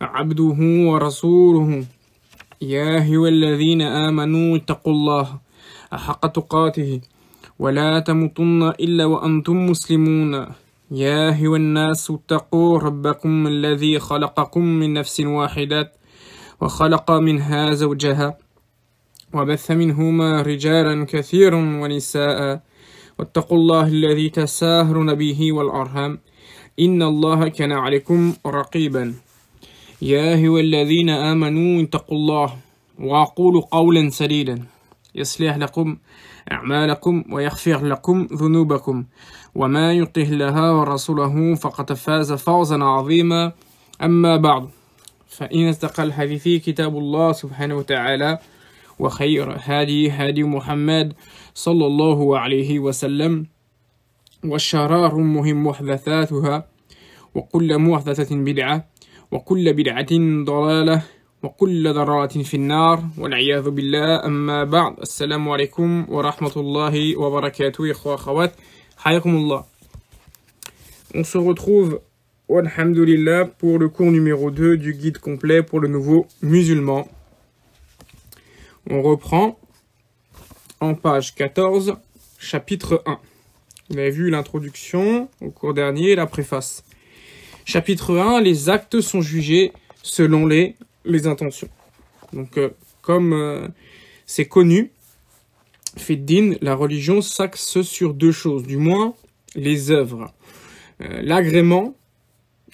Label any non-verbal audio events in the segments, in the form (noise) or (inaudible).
عبده ورسوله يا أيها الذين آمنوا اتقوا الله أحق تقاته ولا تموتن إلا وأنتم مسلمون يا أيها الناس اتقوا ربكم الذي خلقكم من نفس واحدة وخلق منها زوجها وبث منهما رجالا كثيرا ونساء واتقوا الله الذي تساهرون به والأرحام إن الله كان عليكم رقيبا يا أيها الذين آمنوا اتقوا الله وقولوا قولا سديدا يصلح لكم أعمالكم ويغفر لكم ذنوبكم وما يطه لها ورسوله فقد فاز فوزا عظيما أما بعد فإن استقل الحديث كتاب الله سبحانه وتعالى وخير هادي هادي محمد صلى الله عليه وسلم والشرار مهم محدثاتها وكل محدثة بدعة On se retrouve pour le cours numéro 2 du guide complet pour le nouveau musulman. On reprend en page 14, chapitre 1. Vous avez vu l'introduction au cours dernier et la préface. Chapitre 1, les actes sont jugés selon les, intentions. Donc, euh, comme euh, c'est connu, Fiddin, la religion s'axe sur deux choses, du moins les œuvres. Euh, l'agrément,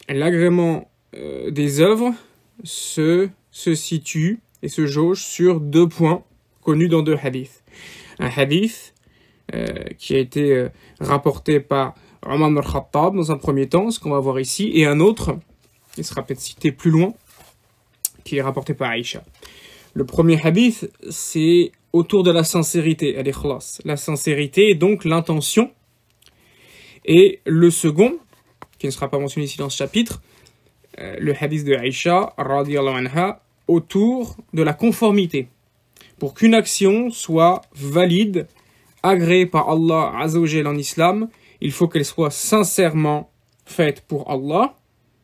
l'agrément des œuvres se, se situe et se jauge sur deux points connus dans deux hadiths. Un hadith qui a été rapporté par Omar al Khattab dans un premier temps, ce qu'on va voir ici, et un autre, qui sera peut-être cité plus loin, qui est rapporté par Aïcha. Le premier hadith, c'est autour de la sincérité, al-ikhlas. La sincérité et donc l'intention. Et le second, qui ne sera pas mentionné ici dans ce chapitre, euh, le hadith de Aïcha, anha, autour de la conformité. Pour qu'une action soit valide, agréée par Allah Azzawajal en islam, il faut qu'elle soit sincèrement faite pour Allah,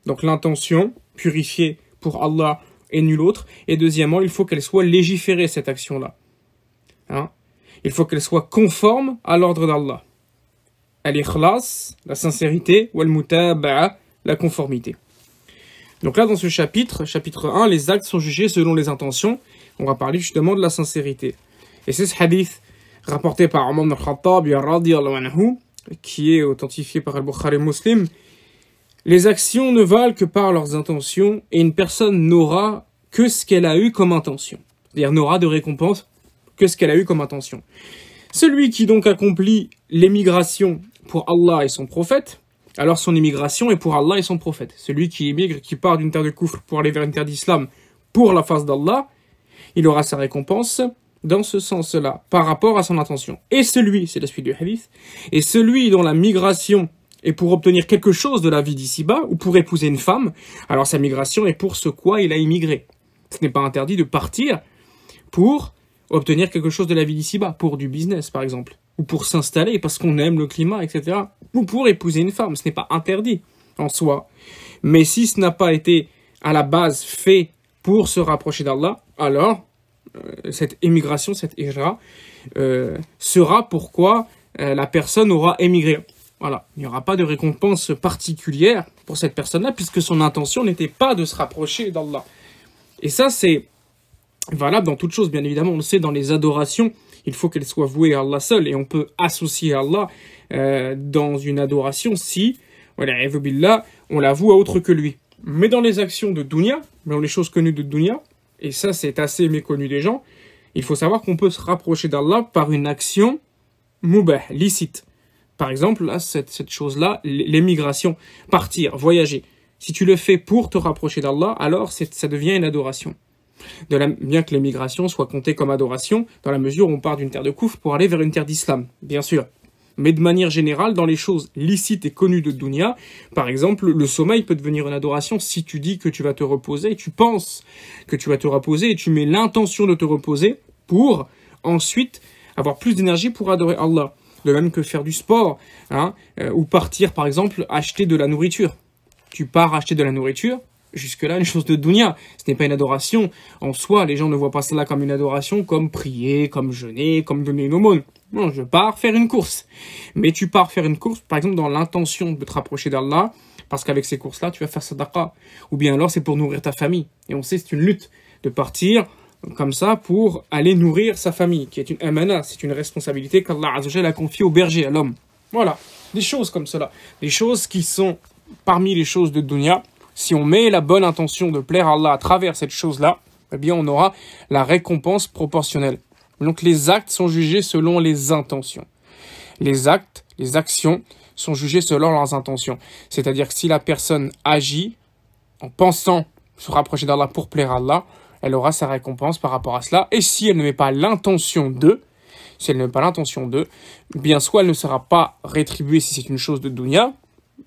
donc l'intention, purifiée pour Allah et nul autre. Et deuxièmement, il faut qu'elle soit légiférée, cette action-là. Hein? il faut qu'elle soit conforme à l'ordre d'Allah. Al-ikhlas, la sincérité, ou al-mutaba'a, la conformité. Donc là, dans ce chapitre, chapitre 1, les actes sont jugés selon les intentions. On va parler justement de la sincérité. Et c'est ce hadith rapporté par Omar al Khattab, qui est authentifié par Al-Bukhari Muslim, les actions ne valent que par leurs intentions et une personne n'aura que ce qu'elle a eu comme intention. C'est-à-dire n'aura de récompense que ce qu'elle a eu comme intention. Celui qui donc accomplit l'émigration pour Allah et son prophète, alors son émigration est pour Allah et son prophète. Celui qui émigre, qui part d'une terre de Kufr pour aller vers une terre d'islam pour la face d'Allah, il aura sa récompense dans ce sens-là, par rapport à son intention. Et celui, c'est la suite du hadith, et celui dont la migration est pour obtenir quelque chose de la vie d'ici-bas, ou pour épouser une femme, alors sa migration est pour ce quoi il a immigré. Ce n'est pas interdit de partir pour obtenir quelque chose de la vie d'ici-bas, pour du business par exemple, ou pour s'installer parce qu'on aime le climat, etc., ou pour épouser une femme, ce n'est pas interdit en soi. Mais si ce n'a pas été à la base fait pour se rapprocher d'Allah, alors euh, cette émigration, cette éjra, euh, sera pourquoi euh, la personne aura émigré. Voilà, il n'y aura pas de récompense particulière pour cette personne-là, puisque son intention n'était pas de se rapprocher d'Allah. Et ça, c'est valable dans toutes choses, bien évidemment. On le sait, dans les adorations, il faut qu'elles soient vouées à Allah seul, et on peut associer Allah dans une adoration si, voilà, on la voue à autre que lui. Mais dans les actions de Dunya, dans les choses connues de Dunya, et ça c'est assez méconnu des gens, il faut savoir qu'on peut se rapprocher d'Allah par une action moubah, licite. Par exemple, là, cette, cette chose-là, l'émigration, partir, voyager. Si tu le fais pour te rapprocher d'Allah, alors ça devient une adoration. De la, bien que l'émigration soit comptée comme adoration, dans la mesure où on part d'une terre de couf pour aller vers une terre d'islam, bien sûr. Mais de manière générale, dans les choses licites et connues de Dunya, par exemple, le sommeil peut devenir une adoration si tu dis que tu vas te reposer, tu penses que tu vas te reposer et tu mets l'intention de te reposer pour ensuite avoir plus d'énergie pour adorer Allah. De même que faire du sport, hein, euh, ou partir par exemple acheter de la nourriture. Tu pars acheter de la nourriture, jusque-là une chose de dunya. Ce n'est pas une adoration en soi. Les gens ne voient pas cela comme une adoration, comme prier, comme jeûner, comme donner une aumône. Non, je pars faire une course. Mais tu pars faire une course, par exemple, dans l'intention de te rapprocher d'Allah, parce qu'avec ces courses-là, tu vas faire sadaqa. Ou bien alors, c'est pour nourrir ta famille. Et on sait, c'est une lutte de partir comme ça pour aller nourrir sa famille, qui est une amana, c'est une responsabilité qu'Allah a confiée au berger, à l'homme. Voilà, des choses comme cela. Des choses qui sont parmi les choses de dunya. Si on met la bonne intention de plaire à Allah à travers cette chose-là, eh bien on aura la récompense proportionnelle. Donc les actes sont jugés selon les intentions. Les actes, les actions sont jugées selon leurs intentions. C'est-à-dire que si la personne agit en pensant se rapprocher d'Allah pour plaire à Allah, elle aura sa récompense par rapport à cela. Et si elle ne met pas l'intention de, si elle ne met pas l'intention de, bien soit elle ne sera pas rétribuée si c'est une chose de dunya,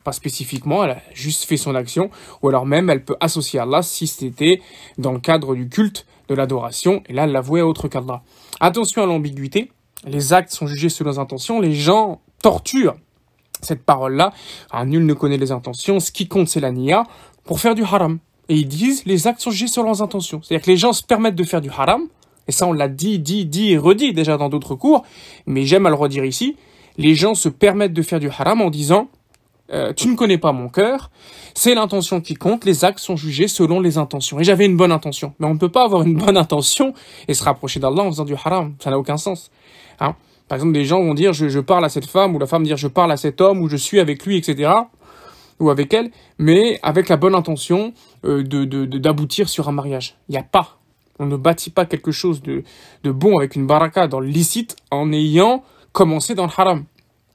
pas spécifiquement, elle a juste fait son action, ou alors même elle peut associer Allah si c'était dans le cadre du culte, de l'adoration, et là l'avouer à autre qu'Allah. Attention à l'ambiguïté, les actes sont jugés selon les intentions, les gens torturent cette parole-là, un nul ne connaît les intentions, ce qui compte c'est la niya, pour faire du haram. Et ils disent, les actes sont jugés selon leurs intentions. C'est-à-dire que les gens se permettent de faire du haram, et ça on l'a dit, dit, dit et redit déjà dans d'autres cours, mais j'aime à le redire ici, les gens se permettent de faire du haram en disant, euh, tu ne connais pas mon cœur, c'est l'intention qui compte, les actes sont jugés selon les intentions. Et j'avais une bonne intention, mais on ne peut pas avoir une (laughs) bonne intention et se rapprocher d'Allah en faisant du haram, ça n'a aucun sens. Hein? Par exemple, des gens vont dire je, parle à cette femme, ou la femme dire je parle à cet homme, ou je suis avec lui, etc., ou avec elle, mais avec la bonne intention euh, d'aboutir sur un mariage. Il n'y a pas. On ne bâtit pas quelque chose de, de bon avec une baraka dans le licite en ayant commencé dans le haram.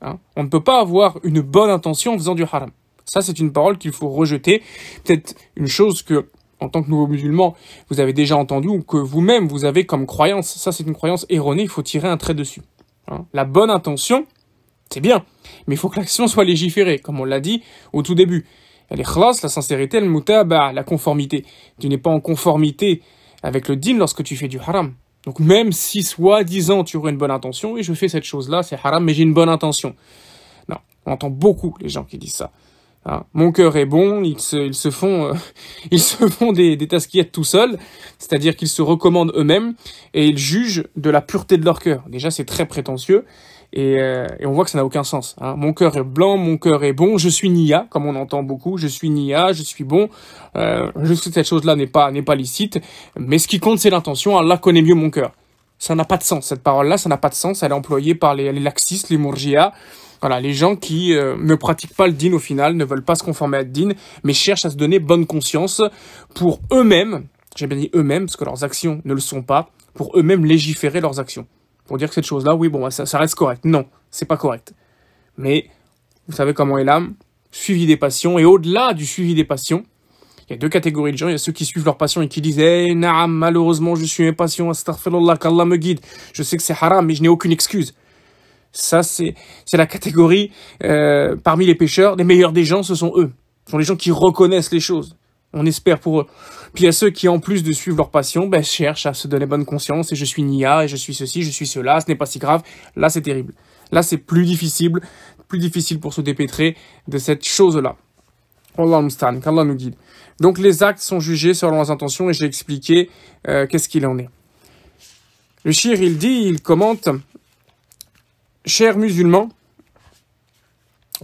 Hein. On ne peut pas avoir une bonne intention en faisant du haram. Ça, c'est une parole qu'il faut rejeter. Peut-être une chose que, en tant que nouveau musulman, vous avez déjà entendue ou que vous-même vous avez comme croyance. Ça, c'est une croyance erronée. Il faut tirer un trait dessus. Hein. La bonne intention, c'est bien, mais il faut que l'action soit légiférée, comme on l'a dit au tout début. Elle est la sincérité, le mutaba, la conformité. Tu n'es pas en conformité avec le din lorsque tu fais du haram. Donc même si soit disant tu aurais une bonne intention, et je fais cette chose-là, c'est haram, mais j'ai une bonne intention. Non, on entend beaucoup les gens qui disent ça. Ah, mon cœur est bon, ils se, font, euh, (laughs) ils se font des, des tasquillettes tout seuls, c'est-à-dire qu'ils se recommandent eux-mêmes et ils jugent de la pureté de leur cœur. Déjà, c'est très prétentieux. Euh, et, on voit que ça n'a aucun sens. Hein. Mon cœur est blanc, mon cœur est bon, je suis Nia, comme on entend beaucoup, je suis Nia, je suis bon. Euh, je sais que cette chose-là n'est pas, n'est pas licite, mais ce qui compte, c'est l'intention, Allah connaît mieux mon cœur. Ça n'a pas de sens, cette parole-là, ça n'a pas de sens, elle est employée par les, laxistes, les mourgia, voilà, les gens qui euh, ne pratiquent pas le din au final, ne veulent pas se conformer à le din, mais cherchent à se donner bonne conscience pour eux-mêmes, j'ai bien dit eux-mêmes, parce que leurs actions ne le sont pas, pour eux-mêmes légiférer leurs actions pour dire que cette chose-là, oui, bon, ça, reste correct. Non, c'est pas correct. Mais vous savez comment est l'âme, suivi des passions, et au-delà du suivi des passions, il y a deux catégories de gens. Il y a ceux qui suivent leurs passions et qui disent eh, naam, malheureusement, je suis impatient, astaghfirullah, qu'Allah me guide. Je sais que c'est haram, mais je n'ai aucune excuse. Ça, c'est la catégorie euh, parmi les pêcheurs. Les meilleurs des gens, ce sont eux. Ce sont les gens qui reconnaissent les choses. On espère pour eux. Puis à ceux qui, en plus de suivre leur passion, ben, cherchent à se donner bonne conscience, et je suis Nia, et je suis ceci, je suis cela, ce n'est pas si grave. Là, c'est terrible. Là, c'est plus difficile, plus difficile pour se dépêtrer de cette chose-là. Allah qu'Allah nous guide. Donc les actes sont jugés selon leurs intentions, et j'ai expliqué euh, qu'est-ce qu'il en est. Le shir, il dit, il commente, « Cher musulman.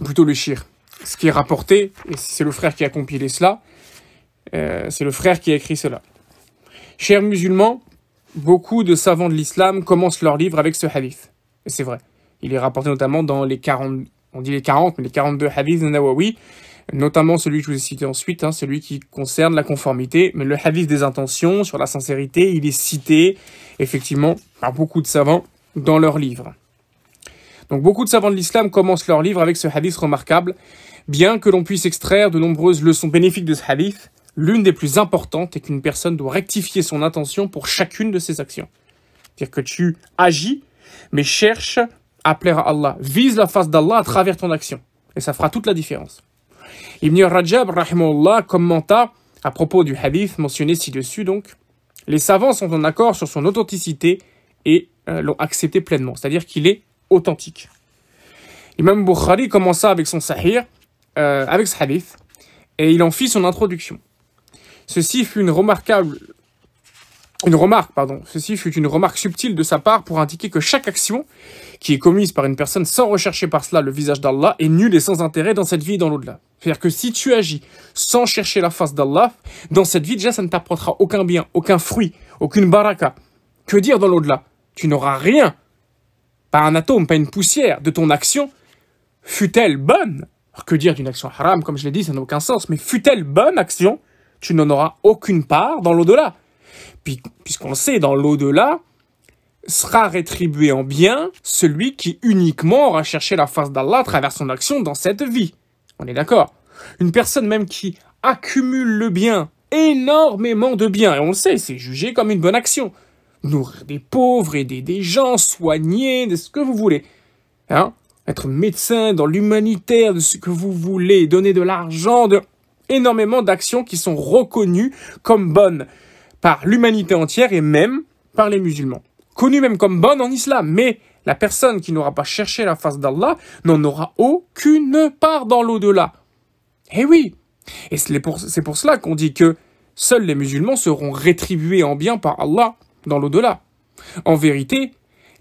plutôt le shir, ce qui est rapporté, et c'est le frère qui a compilé cela, « euh, c'est le frère qui a écrit cela. Chers musulmans, beaucoup de savants de l'islam commencent leur livre avec ce hadith. c'est vrai. Il est rapporté notamment dans les 40, on dit les 40, mais les 42 hadiths de Nawawi, notamment celui que je vous ai cité ensuite, hein, celui qui concerne la conformité, mais le hadith des intentions sur la sincérité, il est cité effectivement par beaucoup de savants dans leurs livre. « Donc beaucoup de savants de l'islam commencent leur livre avec ce hadith remarquable, bien que l'on puisse extraire de nombreuses leçons bénéfiques de ce hadith, L'une des plus importantes est qu'une personne doit rectifier son intention pour chacune de ses actions. C'est-à-dire que tu agis, mais cherche à plaire à Allah. Vise la face d'Allah à travers ton action. Et ça fera toute la différence. Ibn Rajab, rahimahullah, commenta à propos du hadith mentionné ci-dessus donc, les savants sont en accord sur son authenticité et euh, l'ont accepté pleinement, c'est-à-dire qu'il est authentique. Imam Bukhari commença avec son sahir, euh, avec ce hadith, et il en fit son introduction. Ceci fut une remarquable une remarque, pardon. Ceci fut une remarque subtile de sa part pour indiquer que chaque action qui est commise par une personne sans rechercher par cela le visage d'Allah est nulle et sans intérêt dans cette vie et dans l'au-delà. C'est-à-dire que si tu agis sans chercher la face d'Allah, dans cette vie déjà ça ne t'apportera aucun bien, aucun fruit, aucune baraka. Que dire dans l'au-delà Tu n'auras rien, pas un atome, pas une poussière de ton action, fut-elle bonne Que dire d'une action haram, comme je l'ai dit, ça n'a aucun sens, mais fût elle bonne action tu n'en auras aucune part dans l'au-delà. Puisqu'on le sait, dans l'au-delà, sera rétribué en bien celui qui uniquement aura cherché la face d'Allah à travers son action dans cette vie. On est d'accord Une personne même qui accumule le bien, énormément de bien, et on le sait, c'est jugé comme une bonne action. Nourrir des pauvres, aider des gens, soigner, de ce que vous voulez. Hein? Être médecin, dans l'humanitaire, de ce que vous voulez, donner de l'argent, de énormément d'actions qui sont reconnues comme bonnes par l'humanité entière et même par les musulmans. Connues même comme bonnes en islam, mais la personne qui n'aura pas cherché la face d'Allah n'en aura aucune part dans l'au-delà. Eh oui Et c'est pour, cela qu'on dit que seuls les musulmans seront rétribués en bien par Allah dans l'au-delà. En vérité,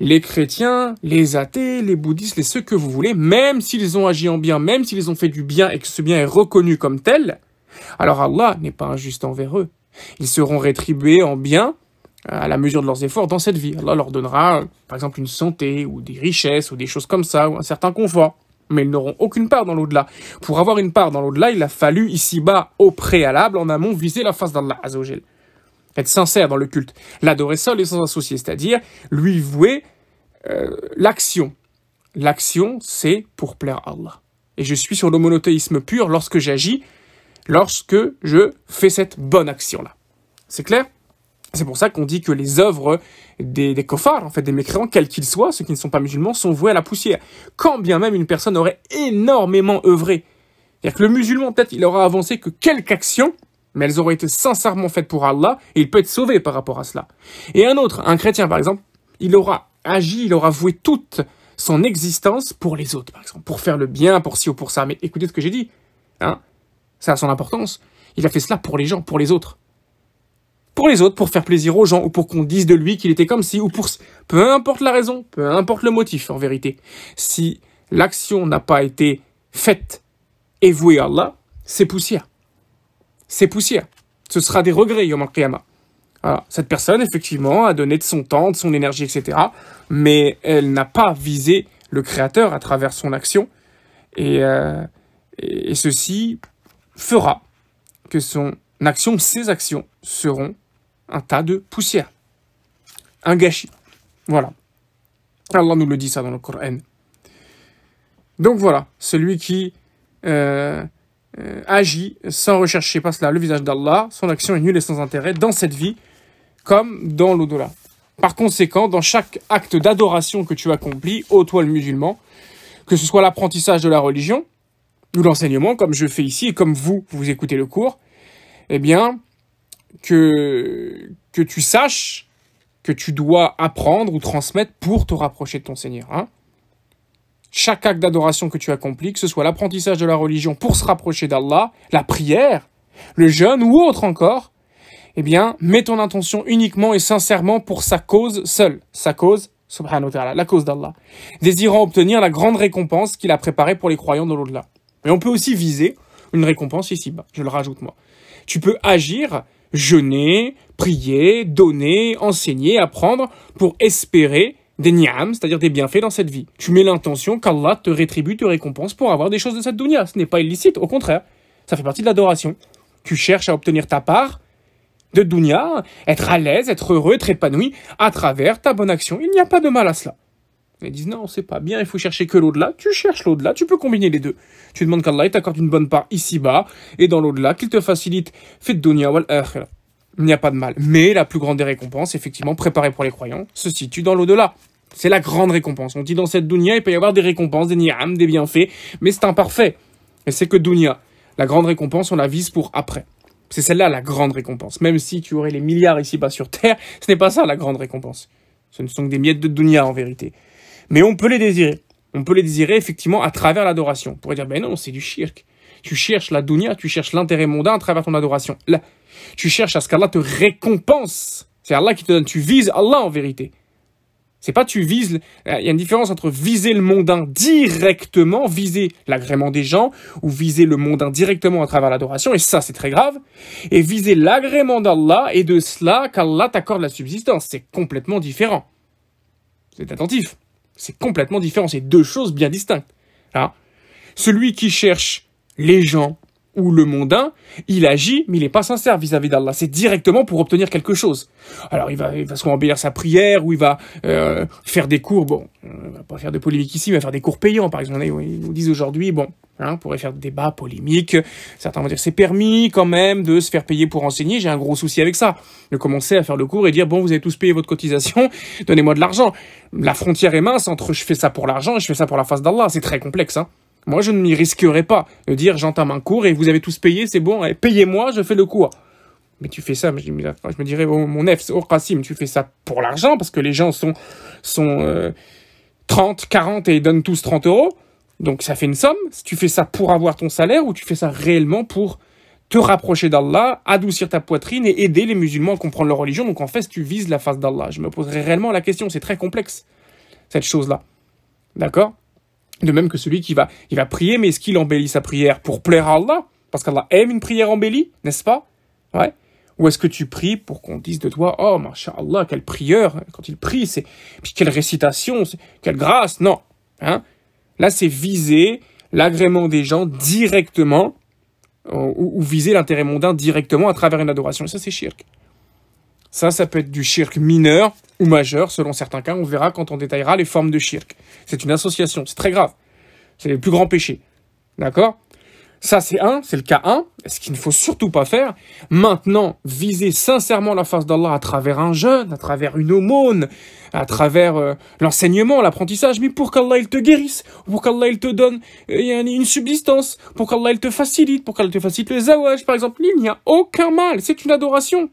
les chrétiens, les athées, les bouddhistes, les ceux que vous voulez, même s'ils ont agi en bien, même s'ils ont fait du bien et que ce bien est reconnu comme tel, alors Allah n'est pas injuste envers eux. Ils seront rétribués en bien euh, à la mesure de leurs efforts dans cette vie. Allah leur donnera, euh, par exemple, une santé ou des richesses ou des choses comme ça, ou un certain confort. Mais ils n'auront aucune part dans l'au-delà. Pour avoir une part dans l'au-delà, il a fallu ici-bas, au préalable, en amont, viser la face d'Allah Azzawajal être sincère dans le culte, l'adorer seul et sans associer, c'est-à-dire lui vouer euh, l'action. L'action, c'est pour plaire à Allah. Et je suis sur le monothéisme pur lorsque j'agis, lorsque je fais cette bonne action-là. C'est clair C'est pour ça qu'on dit que les œuvres des, des en fait, des mécréants, quels qu'ils soient, ceux qui ne sont pas musulmans, sont voués à la poussière. Quand bien même une personne aurait énormément œuvré. C'est-à-dire que le musulman, peut-être, il aura avancé que quelques actions, mais elles auraient été sincèrement faites pour Allah, et il peut être sauvé par rapport à cela. Et un autre, un chrétien par exemple, il aura agi, il aura voué toute son existence pour les autres, par exemple, pour faire le bien, pour ci ou pour ça. Mais écoutez ce que j'ai dit, hein, ça a son importance. Il a fait cela pour les gens, pour les autres. Pour les autres, pour faire plaisir aux gens, ou pour qu'on dise de lui qu'il était comme si, ou pour... Peu importe la raison, peu importe le motif, en vérité. Si l'action n'a pas été faite et vouée à Allah, c'est poussière c'est poussière. Ce sera des regrets, Yom Kiyama. Voilà. Cette personne, effectivement, a donné de son temps, de son énergie, etc. Mais elle n'a pas visé le Créateur à travers son action. Euh, et, ceci fera que son action, ses actions, seront un tas de poussière. Un gâchis. Voilà. Allah nous le dit ça dans le Coran. Donc voilà, celui qui euh, euh, agit sans rechercher pas cela le visage d'Allah, son action est nulle et sans intérêt dans cette vie comme dans l'au-delà. Par conséquent, dans chaque acte d'adoration que tu accomplis, ô toi le musulman, que ce soit l'apprentissage de la religion ou l'enseignement, comme je fais ici et comme vous, vous écoutez le cours, eh bien, que, que tu saches que tu dois apprendre ou transmettre pour te rapprocher de ton Seigneur. Hein chaque acte d'adoration que tu accomplis, que ce soit l'apprentissage de la religion pour se rapprocher d'Allah, la prière, le jeûne ou autre encore, eh bien, mets ton intention uniquement et sincèrement pour sa cause seule, sa cause, subhanahu ta'ala, la cause d'Allah, désirant obtenir la grande récompense qu'il a préparée pour les croyants de l'au-delà. Mais on peut aussi viser une récompense ici-bas, je le rajoute moi. Tu peux agir, jeûner, prier, donner, enseigner, apprendre, pour espérer des ni'am, c'est-à-dire des bienfaits dans cette vie. Tu mets l'intention qu'Allah te rétribue, te récompense pour avoir des choses de cette dunya. Ce n'est pas illicite, au contraire. Ça fait partie de l'adoration. Tu cherches à obtenir ta part de dunya, être à l'aise, être heureux, être épanoui à travers ta bonne action. Il n'y a pas de mal à cela. Ils disent non, c'est pas bien, il faut chercher que l'au-delà. Tu cherches l'au-delà, tu peux combiner les deux. Tu demandes qu'Allah t'accorde une bonne part ici-bas et dans l'au-delà, qu'il te facilite fait dunya wal akhirah il n'y a pas de mal. Mais la plus grande des récompenses, effectivement, préparée pour les croyants, se situe dans l'au-delà. C'est la grande récompense. On dit dans cette dunya, il peut y avoir des récompenses, des ni'am, des bienfaits, mais c'est imparfait. Et c'est que dunya. La grande récompense, on la vise pour après. C'est celle-là la grande récompense. Même si tu aurais les milliards ici-bas sur Terre, (laughs) ce n'est pas ça la grande récompense. Ce ne sont que des miettes de dunya en vérité. Mais on peut les désirer. On peut les désirer effectivement à travers l'adoration. On pourrait dire, ben non, c'est du shirk. Tu cherches la dunya, tu cherches l'intérêt mondain à travers ton adoration. Tu cherches à ce qu'Allah te récompense. C'est Allah qui te donne. Tu vises Allah en vérité. C'est pas tu vises. Il y a une différence entre viser le mondain directement, viser l'agrément des gens, ou viser le mondain directement à travers l'adoration, et ça c'est très grave, et viser l'agrément d'Allah et de cela qu'Allah t'accorde la subsistance. C'est complètement différent. C'est attentif. C'est complètement différent. C'est deux choses bien distinctes. Hein Celui qui cherche les gens, ou le mondain, il agit, mais il n'est pas sincère vis-à-vis d'Allah. C'est directement pour obtenir quelque chose. Alors il va, il va se sa prière, ou il va euh, faire des cours, bon, on va pas faire de polémique ici, mais va faire des cours payants, par exemple. Ils nous disent aujourd'hui, bon, hein, on pourrait faire des débats polémiques, certains vont dire c'est permis quand même de se faire payer pour enseigner, j'ai un gros souci avec ça. De commencer à faire le cours et dire, bon, vous avez tous payé votre cotisation, (laughs) donnez-moi de l'argent. La frontière est mince entre je fais ça pour l'argent et je fais ça pour la face d'Allah, c'est très complexe. Hein. Moi, je ne m'y risquerais pas de dire j'entame un cours et vous avez tous payé, c'est bon, payez-moi, je fais le cours. Mais tu fais ça, je me dirais, oh, mon ex, oh tu fais ça pour l'argent parce que les gens sont, sont 30, euh, 40 et ils donnent tous 30 euros. Donc ça fait une somme. Si tu fais ça pour avoir ton salaire ou tu fais ça réellement pour te rapprocher d'Allah, adoucir ta poitrine et aider les musulmans à comprendre leur religion. Donc en fait, tu vises la face d'Allah. Je me poserai réellement la question, c'est très complexe, cette chose-là. D'accord de même que celui qui va, il va prier, mais est-ce qu'il embellit sa prière pour plaire à Allah Parce qu'Allah aime une prière embellie, n'est-ce pas Ouais. Ou est-ce que tu pries pour qu'on dise de toi, oh, Allah, quelle prière, quand il prie, c'est, puis quelle récitation, quelle grâce, non. Hein Là, c'est viser l'agrément des gens directement, ou, viser l'intérêt mondain directement à travers une adoration. ça, c'est shirk. Ça, ça peut être du shirk mineur ou majeur, selon certains cas. On verra quand on détaillera les formes de shirk c'est une association, c'est très grave. C'est le plus grand péché. D'accord Ça, c'est un, c'est le cas un, ce qu'il ne faut surtout pas faire. Maintenant, viser sincèrement la face d'Allah à travers un jeûne, à travers une aumône, à travers euh, l'enseignement, l'apprentissage, mais pour qu'Allah il te guérisse, pour qu'Allah il te donne euh, une subsistance, pour qu'Allah il te facilite, pour qu'Allah te facilite le zawaj, par exemple, il n'y a aucun mal, c'est une adoration.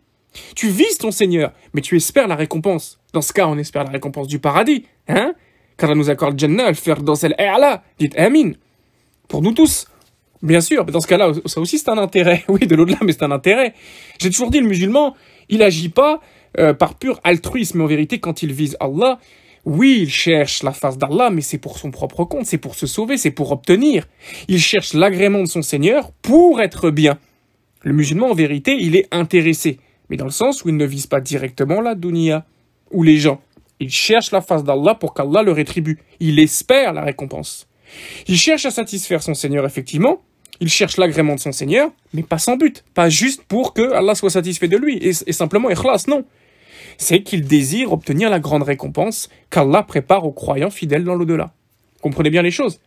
Tu vises ton Seigneur, mais tu espères la récompense. Dans ce cas, on espère la récompense du paradis, hein car nous accorde Jannah, le faire dans celle dites Amin. Pour nous tous. Bien sûr, mais dans ce cas-là, ça aussi c'est un intérêt. (laughs) Oui, de l'au-delà, mais c'est un intérêt. J'ai toujours dit, le musulman, il agit pas euh, par pur altruisme. En vérité, quand il vise Allah, oui, il cherche la face d'Allah, mais c'est pour son propre compte, c'est pour se sauver, c'est pour obtenir. Il cherche l'agrément de son Seigneur pour être bien. Le musulman, en vérité, il est intéressé, mais dans le sens où il ne vise pas directement la dunya ou les gens. Il cherche la face d'Allah pour qu'Allah le rétribue. Il espère la récompense. Il cherche à satisfaire son Seigneur, effectivement. Il cherche l'agrément de son Seigneur, mais pas sans but. Pas juste pour que Allah soit satisfait de lui. Et, et simplement, ikhlas, non. C'est qu'il désire obtenir la grande récompense qu'Allah prépare aux croyants fidèles dans l'au-delà. Comprenez bien les choses.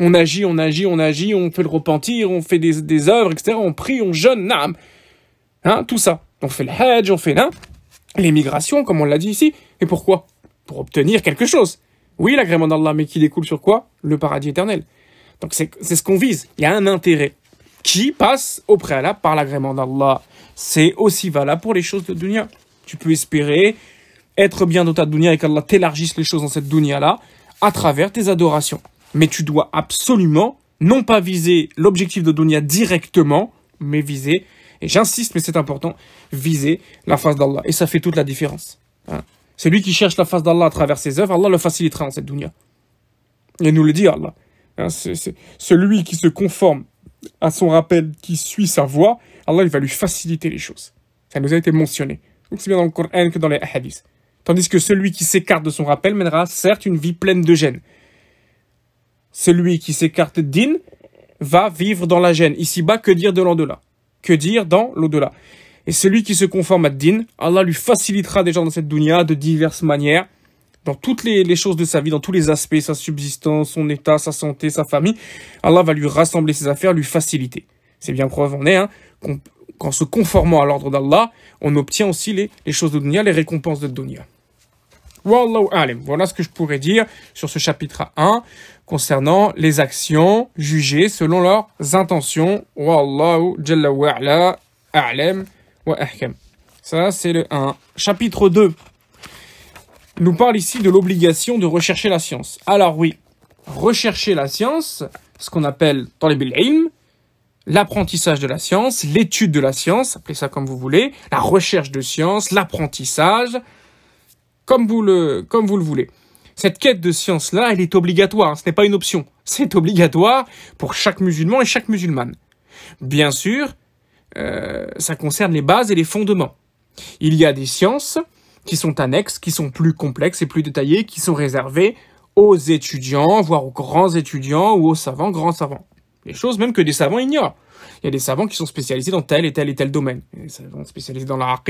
On agit, on agit, on agit, on fait le repentir, on fait des, œuvres, etc. On prie, on jeûne, Nam. Hein, tout ça. On fait le hajj, on fait hein. L'émigration, comme on l'a dit ici. Et pourquoi pour obtenir quelque chose. Oui, l'agrément d'Allah, mais qui découle sur quoi Le paradis éternel. Donc c'est ce qu'on vise. Il y a un intérêt qui passe au préalable par l'agrément d'Allah. C'est aussi valable pour les choses de dunya. Tu peux espérer être bien dans ta dunya et qu'Allah t'élargisse les choses dans cette dunya-là à travers tes adorations. Mais tu dois absolument non pas viser l'objectif de dunya directement, mais viser, et j'insiste, mais c'est important, viser la face d'Allah. Et ça fait toute la différence. Hein. Celui qui cherche la face d'Allah à travers ses œuvres, Allah le facilitera en cette dunya. Et nous le dit Allah. Hein, c'est, celui qui se conforme à son rappel, qui suit sa voie, Allah il va lui faciliter les choses. Ça nous a été mentionné, aussi bien dans le Coran que dans les hadiths. Tandis que celui qui s'écarte de son rappel mènera certes une vie pleine de gêne. Celui qui s'écarte d'in va vivre dans la gêne. Ici-bas, que dire de l'au-delà Que dire dans l'au-delà et celui qui se conforme à Din, Allah lui facilitera déjà dans cette dunya de diverses manières, dans toutes les, choses de sa vie, dans tous les aspects, sa subsistance, son état, sa santé, sa famille. Allah va lui rassembler ses affaires, lui faciliter. C'est bien preuve en est, hein, qu'en se conformant à l'ordre d'Allah, on obtient aussi les, choses de dunya, les récompenses de dunya. alim. Voilà ce que je pourrais dire sur ce chapitre 1 concernant les actions jugées selon leurs intentions. Wallahu jalla wa ala a'lam. Ouais, Ça, c'est le 1. Chapitre 2 nous parle ici de l'obligation de rechercher la science. Alors oui, rechercher la science, ce qu'on appelle dans les ilm, l'apprentissage de la science, l'étude de la science, appelez ça comme vous voulez, la recherche de science, l'apprentissage, comme vous le, comme vous le voulez. Cette quête de science-là, elle est obligatoire, ce n'est pas une option. C'est obligatoire pour chaque musulman et chaque musulmane. Bien sûr, euh, ça concerne les bases et les fondements. Il y a des sciences qui sont annexes, qui sont plus complexes et plus détaillées, qui sont réservées aux étudiants, voire aux grands étudiants ou aux savants, grands savants. Des choses même que des savants ignorent. Il y a des savants qui sont spécialisés dans tel et tel et tel domaine. Les savants spécialisés dans la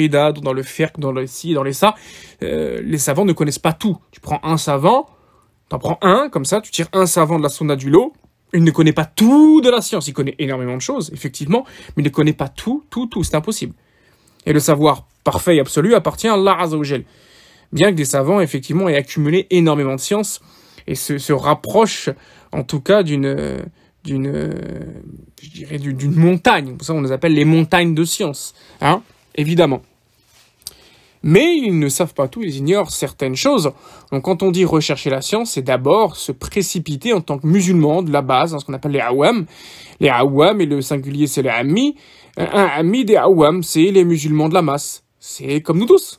dans le ferc dans le si, dans les Sa. Euh, les savants ne connaissent pas tout. Tu prends un savant, t'en prends un, comme ça, tu tires un savant de la sonda du lot, il ne connaît pas tout de la science, il connaît énormément de choses, effectivement, mais il ne connaît pas tout, tout, tout, c'est impossible. Et le savoir parfait et absolu appartient à Allah Bien que des savants, effectivement, aient accumulé énormément de science et se, rapprochent, en tout cas, d'une, d'une, je dirais, d'une montagne. Pour ça, on les appelle les montagnes de science, hein, évidemment mais ils ne savent pas tout, ils ignorent certaines choses. Donc quand on dit rechercher la science, c'est d'abord se précipiter en tant que musulman de la base, dans ce qu'on appelle les awam. Les awam, et le singulier c'est les amis, euh, un ami des awam, c'est les musulmans de la masse. C'est comme nous tous,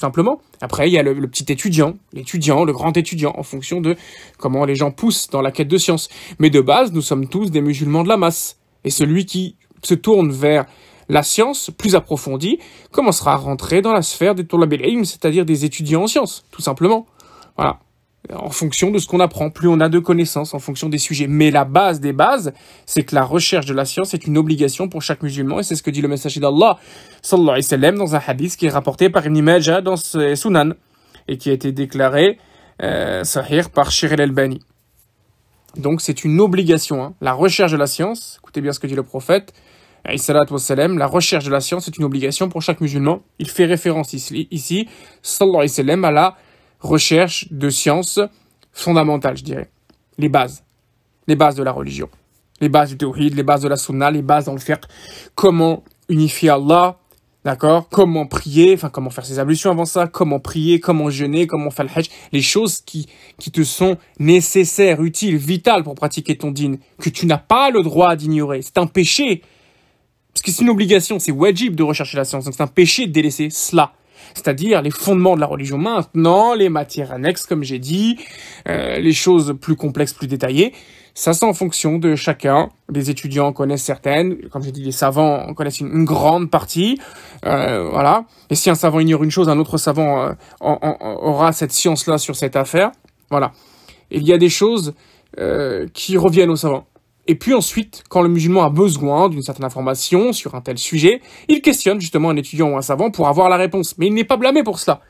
simplement. Après, il y a le petit étudiant, l'étudiant, le grand étudiant, en fonction de comment les gens poussent dans la quête de science. Mais de base, nous sommes tous des musulmans de la masse. Et celui qui se tourne vers la science plus approfondie commencera à rentrer dans la sphère des Toulab c'est-à-dire des étudiants en sciences, tout simplement. Voilà. En fonction de ce qu'on apprend, plus on a de connaissances, en fonction des sujets. Mais la base des bases, c'est que la recherche de la science est une obligation pour chaque musulman, et c'est ce que dit le messager d'Allah, sallallahu alayhi wa sallam, dans un hadith qui est rapporté par Ibn Majah dans ce Sunan, et qui a été déclaré euh, sahir par Shirel al-Bani. Donc c'est une obligation. Hein. La recherche de la science, écoutez bien ce que dit le prophète, la recherche de la science est une obligation pour chaque musulman. Il fait référence ici, sallallahu alayhi wa à la recherche de sciences fondamentales, je dirais. Les bases. Les bases de la religion. Les bases du tawhid, les bases de la sunna, les bases dans le fiqh. Comment unifier Allah, d'accord Comment prier, enfin comment faire ses ablutions avant ça, comment prier, comment jeûner, comment faire le hajj. Les choses qui, qui te sont nécessaires, utiles, vitales pour pratiquer ton dîn. que tu n'as pas le droit d'ignorer. C'est un péché parce que c'est une obligation, c'est wajib de rechercher la science. Donc c'est un péché de délaisser cela. C'est-à-dire les fondements de la religion maintenant, les matières annexes, comme j'ai dit, euh, les choses plus complexes, plus détaillées. Ça, c'est en fonction de chacun. Les étudiants connaissent certaines. Comme j'ai dit, les savants connaissent une, grande partie. Euh, voilà. Et si un savant ignore une chose, un autre savant euh, aura cette science-là sur cette affaire. Voilà. Il y a des choses qui reviennent aux savants. Et puis ensuite, quand le musulman a besoin d'une certaine information sur un tel sujet, il questionne justement un étudiant ou un savant pour avoir la réponse. Mais il n'est pas blâmé pour cela.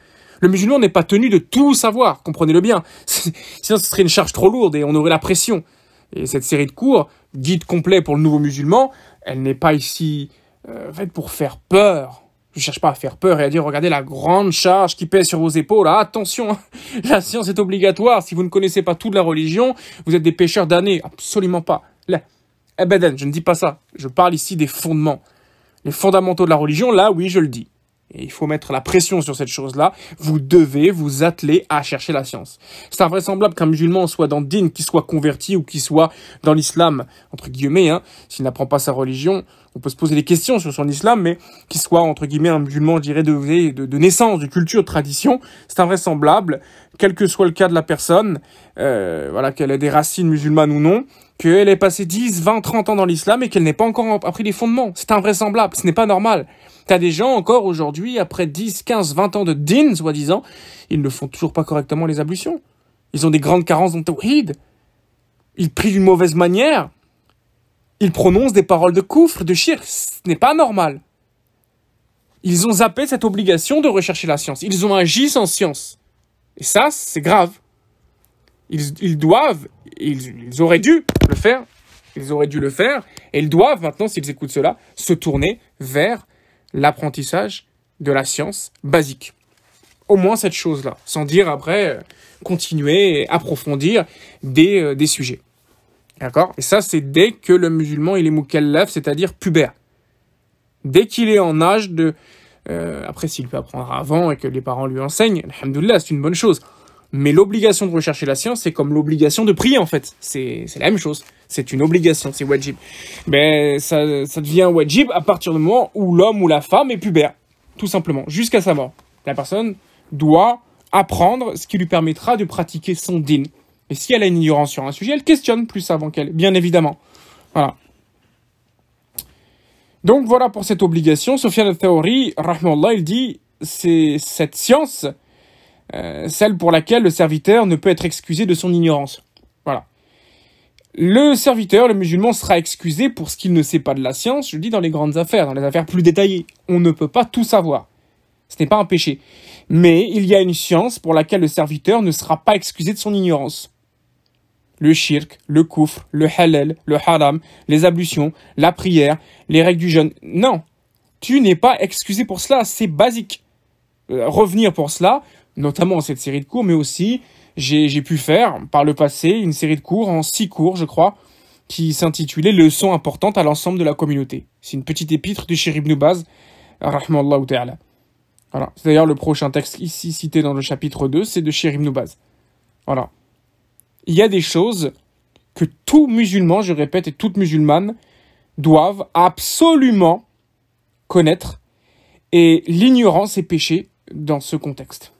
Le musulman n'est pas tenu de tout savoir, comprenez-le bien. (laughs) Sinon, ce serait une charge trop lourde et on aurait la pression. Et cette série de cours, guide complet pour le nouveau musulman, elle n'est pas ici euh, pour faire peur. Je cherche pas à faire peur et à dire regardez la grande charge qui pèse sur vos épaules. Ah, attention, (laughs) la science est obligatoire. Si vous ne connaissez pas tout de la religion, vous êtes des pêcheurs damnés. Absolument pas. Eh Ben, je ne dis pas ça. Je parle ici des fondements. Les fondamentaux de la religion, là, oui, je le dis. Et il faut mettre la pression sur cette chose-là. Vous devez vous atteler à chercher la science. C'est invraisemblable qu'un musulman soit dans Dine, qu'il soit converti ou qu'il soit dans l'islam, entre guillemets, hein, s'il n'apprend pas sa religion, on peut se poser des questions sur son islam, mais qu'il soit, entre guillemets, un musulman, je dirais, de, naissance, de culture, de tradition, c'est invraisemblable, quel que soit le cas de la personne, euh, voilà, qu'elle ait des racines musulmanes ou non, qu'elle ait passé 10, 20, 30 ans dans l'islam et qu'elle n'ait pas encore appris les fondements. C'est invraisemblable, ce n'est pas normal. T'as des gens encore aujourd'hui, après 10, 15, 20 ans de din, soi-disant, ils ne font toujours pas correctement les ablutions. Ils ont des grandes carences dans le tawhid. Ils prient d'une mauvaise manière. Ils prononcent des paroles de couffre, de chir, Ce n'est pas normal. Ils ont zappé cette obligation de rechercher la science. Ils ont agi sans science. Et ça, c'est grave. Ils, doivent, ils, auraient dû le faire. Ils auraient dû le faire. Et ils doivent, maintenant, s'ils écoutent cela, se tourner vers l'apprentissage de la science basique. Au moins cette chose-là. Sans dire après, euh, continuer et approfondir des euh, sujets. D'accord Et ça, c'est dès que le musulman, il est mukallaf, c'est-à-dire pubère. Dès qu'il est en âge de... Euh, après, s'il peut apprendre avant et que les parents lui enseignent, alhamdoulilah, c'est une bonne chose. Mais l'obligation de rechercher la science, c'est comme l'obligation de prier, en fait. C'est la même chose. C'est une obligation, c'est wajib. Mais ben, ça, ça devient wajib à partir du moment où l'homme ou la femme est pubère. Tout simplement, jusqu'à sa mort. La personne doit apprendre ce qui lui permettra de pratiquer son din. Et si elle a une ignorance sur un sujet, elle questionne plus avant qu'elle, bien évidemment. Voilà. Donc voilà pour cette obligation. Sofiane de théorie Rahmanullah, il dit, c'est cette science, euh, celle pour laquelle le serviteur ne peut être excusé de son ignorance. Voilà. Le serviteur, le musulman, sera excusé pour ce qu'il ne sait pas de la science, je le dis dans les grandes affaires, dans les affaires plus détaillées. On ne peut pas tout savoir. Ce n'est pas un péché. Mais il y a une science pour laquelle le serviteur ne sera pas excusé de son ignorance le shirk, le koufr, le halal, le haram, les ablutions, la prière, les règles du jeûne. Non, tu n'es pas excusé pour cela, c'est basique. Euh, revenir pour cela, notamment en cette série de cours, mais aussi j'ai pu faire par le passé une série de cours en six cours, je crois, qui s'intitulait Leçons importantes à l'ensemble de la communauté. C'est une petite épître du Shir ibn Baz, ta'ala. Voilà. C'est d'ailleurs le prochain texte ici cité dans le chapitre 2, c'est de Shir ibn Voilà il y a des choses que tout musulman, je répète, et toute musulmane doivent absolument connaître. Et l'ignorance est péché dans ce contexte.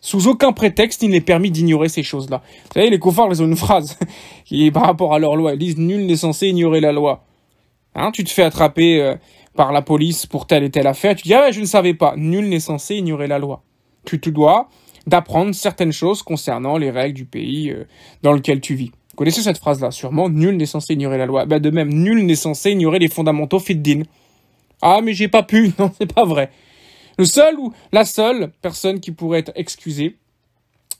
Sous aucun prétexte, il n'est permis d'ignorer ces choses-là. Vous savez, les coffards, ils ont une phrase (laughs) qui est par rapport à leur loi. Ils disent « Nul n'est censé ignorer la loi hein, ». tu te fais attraper euh, par la police pour telle et telle affaire. Tu dis « Ah ouais, je ne savais pas ». Nul n'est censé ignorer la loi. Tu te dois d'apprendre certaines choses concernant les règles du pays euh, dans lequel tu vis. Vous connaissez cette phrase-là, sûrement, nul n'est censé ignorer la loi. Bah, de même, nul n'est censé ignorer les fondamentaux feed-in. Ah, mais j'ai pas pu, (laughs) non, c'est pas vrai. Le seul ou la seule personne qui pourrait être excusée,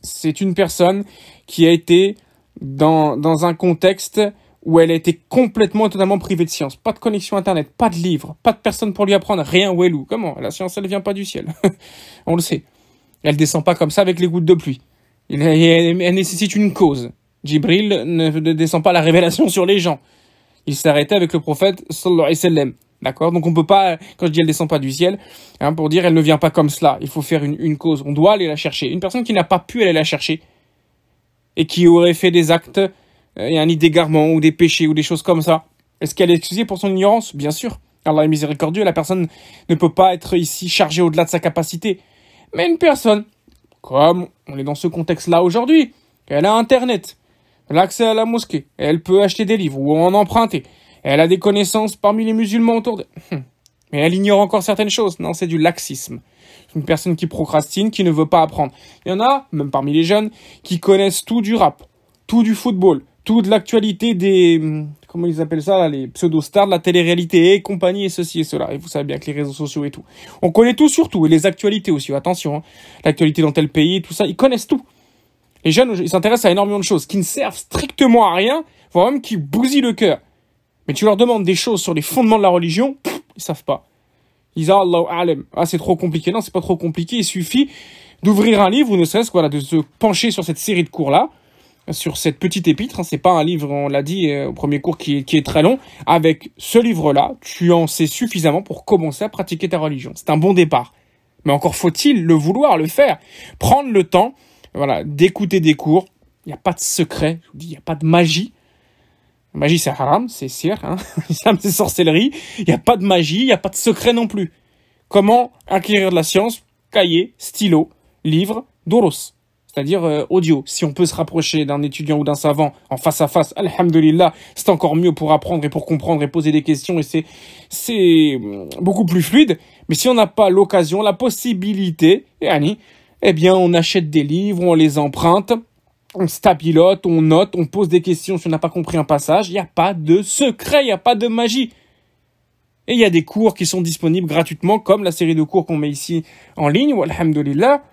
c'est une personne qui a été dans, un contexte où elle a été complètement et totalement privée de science. Pas de connexion Internet, pas de livre, pas de personne pour lui apprendre, rien, Welou. Comment La science, elle vient pas du ciel. (laughs) On le sait. Elle descend pas comme ça avec les gouttes de pluie. Elle, nécessite une cause. Jibril ne descend pas la révélation sur les gens. Il s'arrêtait avec le prophète sallallahu alayhi wa sallam. D'accord Donc on peut pas, quand je dis elle descend pas du ciel, hein, pour dire elle ne vient pas comme cela. Il faut faire une, cause. On doit aller la chercher. Une personne qui n'a pas pu aller la chercher et qui aurait fait des actes, euh, et un d'égarement ou des péchés ou des choses comme ça, est-ce qu'elle est excusée pour son ignorance Bien sûr. Allah est miséricordieux. La personne ne peut pas être ici chargée au-delà de sa capacité mais une personne, comme on est dans ce contexte-là aujourd'hui, elle a Internet, l'accès à la mosquée, elle peut acheter des livres ou en emprunter, elle a des connaissances parmi les musulmans autour d'elle. Hum. Mais elle ignore encore certaines choses. Non, c'est du laxisme. Une personne qui procrastine, qui ne veut pas apprendre. Il y en a, même parmi les jeunes, qui connaissent tout du rap, tout du football, tout de l'actualité des, hum, comment ils appellent ça, les pseudo-stars de la télé-réalité et compagnie et ceci et cela. Et vous savez bien que les réseaux sociaux et tout. On connaît tout surtout et les actualités aussi, attention, hein. l'actualité dans tel pays, tout ça, ils connaissent tout. Les jeunes, ils s'intéressent à énormément de choses qui ne servent strictement à rien, voire même qui bousillent le cœur. Mais tu leur demandes des choses sur les fondements de la religion, ils savent pas. Ils disent alam. Ah, c'est trop compliqué. Non, c'est pas trop compliqué. Il suffit d'ouvrir un livre ou ne serait-ce que de se pencher sur cette série de cours-là sur cette petite épître. Hein, c'est pas un livre, on l'a dit euh, au premier cours, qui est, très long. Avec ce livre-là, tu en sais suffisamment pour commencer à pratiquer ta religion. C'est un bon départ. Mais encore faut-il le vouloir, le faire. Prendre le temps, voilà, d'écouter des cours. Il n'y a pas de secret, je vous dis, il n'y a pas de magie. magie, c'est haram, c'est sir, hein c'est (laughs) sorcellerie. Il n'y a pas de magie, il n'y a pas de secret non plus. Comment acquérir de la science Cahier, stylo, livre, doros c'est-à-dire euh, audio. Si on peut se rapprocher d'un étudiant ou d'un savant en face à face, alhamdulillah, c'est encore mieux pour apprendre et pour comprendre et poser des questions et c'est c'est euh, beaucoup plus fluide. Mais si on n'a pas l'occasion, la possibilité, et Annie, eh bien on achète des livres, on les emprunte, on stabilote, on note, on pose des questions si on n'a pas compris un passage. Il n'y a pas de secret, il n'y a pas de magie. Et il y a des cours qui sont disponibles gratuitement, comme la série de cours qu'on met ici en ligne, ou alhamdulillah,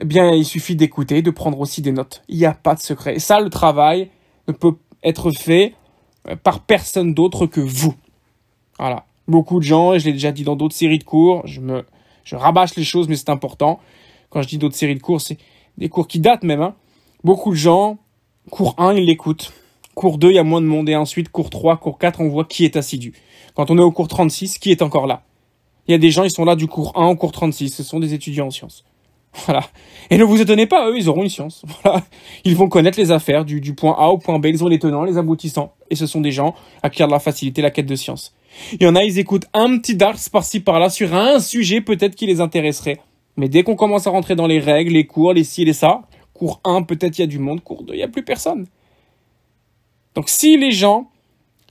eh bien, il suffit d'écouter, de prendre aussi des notes. Il n'y a pas de secret. Et ça, le travail ne peut être fait euh, par personne d'autre que vous. Voilà. Beaucoup de gens, et je l'ai déjà dit dans d'autres séries de cours, je me, je rabâche les choses, mais c'est important. Quand je dis d'autres séries de cours, c'est des cours qui datent même. Hein. Beaucoup de gens, cours 1, ils l'écoutent. Cours 2, il y a moins de monde. Et ensuite, cours 3, cours 4, on voit qui est assidu. Quand on est au cours 36, qui est encore là Il y a des gens, ils sont là du cours 1 au cours 36. Ce sont des étudiants en sciences. (laughs) Voilà. Et ne vous étonnez pas, eux, ils auront une science. (laughs) Voilà. Ils vont connaître les affaires du, point A au point B, ils ont les tenants, les aboutissants. Et ce sont des gens à qui de la facilité, la quête de science. Il y en a, ils écoutent un petit darts par-ci par-là sur un sujet peut-être qui les intéresserait. Mais dès qu'on commence à rentrer dans les règles, les cours, les ci et les ça, cours 1, peut-être il y a du monde, cours 2, il n'y a plus personne. Donc si les gens,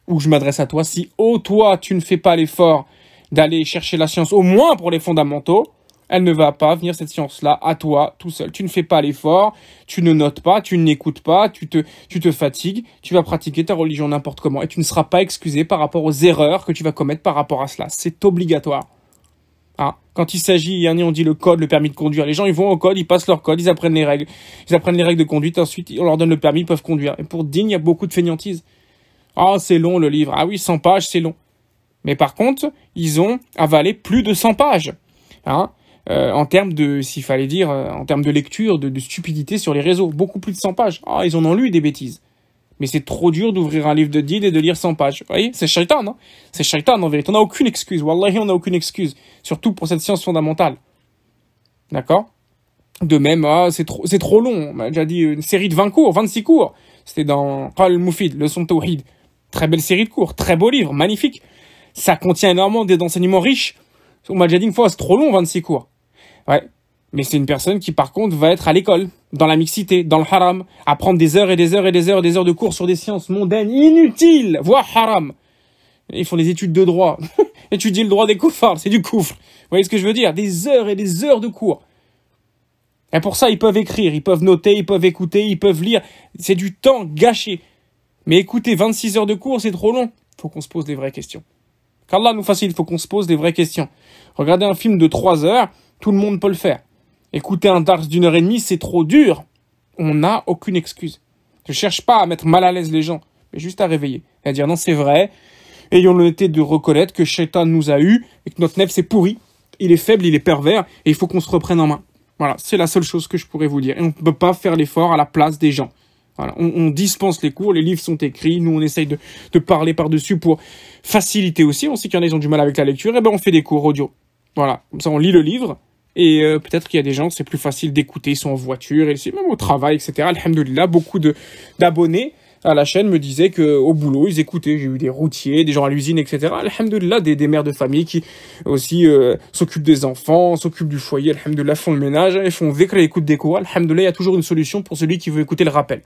ou je m'adresse à toi, si oh toi, tu ne fais pas l'effort d'aller chercher la science au moins pour les fondamentaux, elle ne va pas venir cette science-là à toi tout seul. Tu ne fais pas l'effort, tu ne notes pas, tu n'écoutes pas, tu te, tu te fatigues, tu vas pratiquer ta religion n'importe comment et tu ne seras pas excusé par rapport aux erreurs que tu vas commettre par rapport à cela. C'est obligatoire. Ah, quand il s'agit, a, on dit le code, le permis de conduire. Les gens, ils vont au code, ils passent leur code, ils apprennent les règles. Ils apprennent les règles de conduite, ensuite, on leur donne le permis, ils peuvent conduire. Et pour digne, il y a beaucoup de fainéantise. Ah, c'est long le livre. Ah oui, 100 pages, c'est long. Mais par contre, ils ont avalé plus de 100 pages. Hein euh, en termes de, s'il fallait dire, euh, en termes de lecture, de, stupidité sur les réseaux. Beaucoup plus de 100 pages. Ah, ils en ont lu des bêtises. Mais c'est trop dur d'ouvrir un livre de did et de lire 100 pages. Vous voyez, c'est shaitan, hein? C'est shaitan, en vérité. On n'a aucune excuse. Wallahi, on n'a aucune excuse. Surtout pour cette science fondamentale. D'accord De même, ah, c'est trop, c'est trop long. On m'a déjà dit une série de 20 cours, 26 cours. C'était dans Qal Mufid, leçon de Tawhid. Très belle série de cours, très beau livre, magnifique. Ça contient énormément d'enseignements riches. On m'a déjà dit une fois, c'est trop long, 26 cours. Ouais. Mais c'est une personne qui, par contre, va être à l'école, dans la mixité, dans le haram, à prendre des heures et des heures et des heures et des heures de cours sur des sciences mondaines inutiles, voire haram. Ils font des études de droit. (laughs) Étudier le droit des couffards, c'est du couffre. Vous voyez ce que je veux dire Des heures et des heures de cours. Et pour ça, ils peuvent écrire, ils peuvent noter, ils peuvent écouter, ils peuvent lire. C'est du temps gâché. Mais écoutez, 26 heures de cours, c'est trop long. Faut qu'on se pose les vraies questions. Qu'Allah nous il faut qu'on se pose les vraies questions. Regardez un film de 3 heures, tout le monde peut le faire. Écouter un dars d'une heure et demie, c'est trop dur. On n'a aucune excuse. Je ne cherche pas à mettre mal à l'aise les gens, mais juste à réveiller. Et à dire non, c'est vrai. Ayons l'honnêteté de reconnaître que Shaitan nous a eu et que notre nef c'est pourri. Il est faible, il est pervers et il faut qu'on se reprenne en main. Voilà, c'est la seule chose que je pourrais vous dire. Et on ne peut pas faire l'effort à la place des gens. on, dispense les cours, les livres sont écrits, nous on essaye de, parler par-dessus pour faciliter aussi. On sait qu'il y en a qui ont du mal avec la lecture, et eh ben on fait des cours audio. Voilà, comme ça on lit le livre, et euh, peut-être qu'il y a des gens, c'est plus facile d'écouter, ils sont en voiture, et même au travail, etc. Alhamdulillah, beaucoup d'abonnés à la chaîne me disaient qu'au boulot, ils écoutaient. J'ai eu des routiers, des gens à l'usine, etc. Alhamdulillah, des, des mères de famille qui aussi euh, s'occupent des enfants, s'occupent du foyer, alhamdulillah, font le ménage, ils font vécre, ils écoutent des cours. Alhamdulillah, il y a toujours une solution pour celui qui veut écouter le rappel.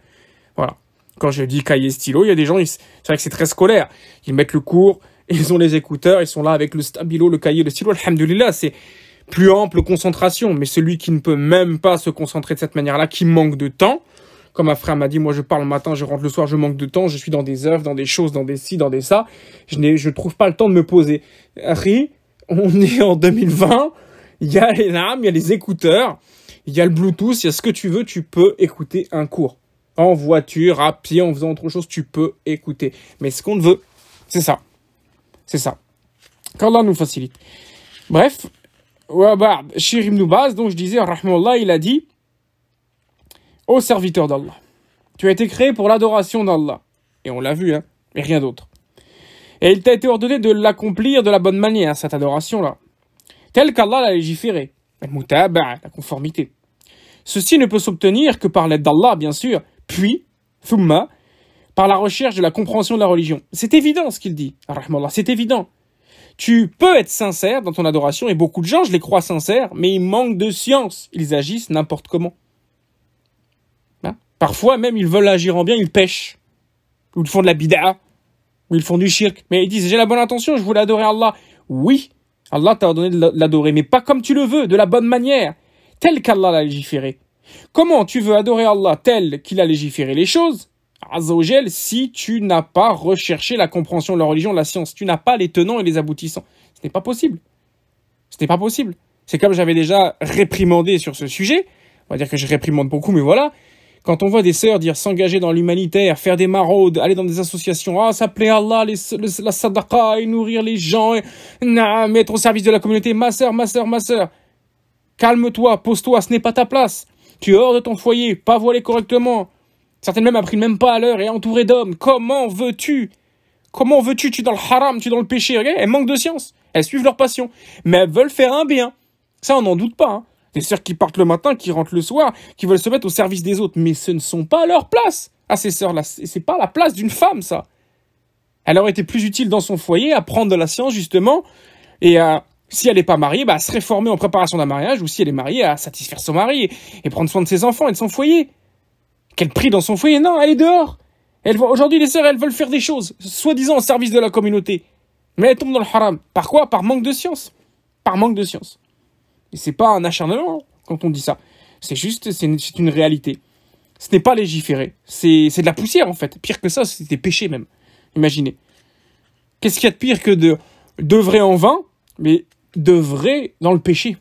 Voilà. Quand je dis cahier stylo, il y a des gens, c'est vrai que c'est très scolaire. Ils mettent le cours, ils ont les écouteurs, ils sont là avec le stabilo, le cahier, le stylo. Alhamdulillah, c'est plus ample concentration. Mais celui qui ne peut même pas se concentrer de cette manière-là, qui manque de temps, comme un frère m'a dit, moi je parle le matin, je rentre le soir, je manque de temps, je suis dans des œuvres, dans des choses, dans des ci, dans des ça, je ne je trouve pas le temps de me poser. Harry, on est en 2020, il y a les lames, il y a les écouteurs, il y a le Bluetooth, il y a ce que tu veux, tu peux écouter un cours. En voiture, à pied, en faisant autre chose, tu peux écouter. Mais ce qu'on veut, c'est ça. C'est ça. Quand là, nous facilite. Bref, bah, Shir ibn Baz, donc je disais, il a dit Ô serviteur d'Allah, tu as été créé pour l'adoration d'Allah. Et on l'a vu, hein, et rien d'autre. Et il t'a été ordonné de l'accomplir de la bonne manière, cette adoration-là, telle qu'Allah l'a légiféré, la conformité. Ceci ne peut s'obtenir que par l'aide d'Allah, bien sûr, puis, thumma, par la recherche de la compréhension de la religion. C'est évident ce qu'il dit, c'est évident. Tu peux être sincère dans ton adoration, et beaucoup de gens, je les crois sincères, mais ils manquent de science. Ils agissent n'importe comment. Hein? Parfois même, ils veulent agir en bien, ils pêchent. Ou ils font de la bid'a. Ou ils font du shirk. Mais ils disent, j'ai la bonne intention, je voulais adorer Allah. Oui, Allah t'a ordonné de l'adorer, mais pas comme tu le veux, de la bonne manière, tel qu'Allah l'a légiféré. Comment tu veux adorer Allah tel qu'il a légiféré les choses Azogel, si tu n'as pas recherché la compréhension de la religion, de la science. Tu n'as pas les tenants et les aboutissants. Ce n'est pas possible. Ce n'est pas possible. C'est comme j'avais déjà réprimandé sur ce sujet. On va dire que je réprimande beaucoup, mais voilà. Quand on voit des sœurs dire s'engager dans l'humanitaire, faire des maraudes, aller dans des associations, ah, s'appeler Allah, les, la sadaqa, et nourrir les gens, et, mettre au service de la communauté, ma sœur, ma sœur, ma sœur. Calme-toi, pose-toi, ce n'est pas ta place. Tu es hors de ton foyer, pas voilé correctement. Certaines même apprennent même pas à l'heure et entourées d'hommes. Comment veux-tu Comment veux-tu Tu es dans le haram, tu es dans le péché. Regarde, elles manquent de science. Elles suivent leur passion. Mais elles veulent faire un bien. Ça, on n'en doute pas. Les hein. Des sœurs qui partent le matin, qui rentrent le soir, qui veulent se mettre au service des autres. Mais ce ne sont pas à leur place, à ah, ces sœurs-là. C'est pas la place d'une femme, ça. Elle aurait été plus utile dans son foyer à prendre de la science, justement, et si elle n'est pas mariée, bah, à se réformer en préparation d'un mariage, ou si elle est mariée, à satisfaire son mari et prendre soin de ses enfants et de son foyer qu'elle prie dans son foyer. Non, elle est dehors. Aujourd'hui, les sœurs, elles veulent faire des choses, soi-disant au service de la communauté. Mais elles tombent dans le haram. Par quoi Par manque de science. Par manque de science. Et c'est pas un acharnement hein, quand on dit ça. C'est juste, c'est une, réalité. Ce n'est pas légiféré. C'est de la poussière, en fait. Pire que ça, c'était péché, même. Imaginez. Qu'est-ce qu'il y a de pire que de, vrai en vain, mais de dans le péché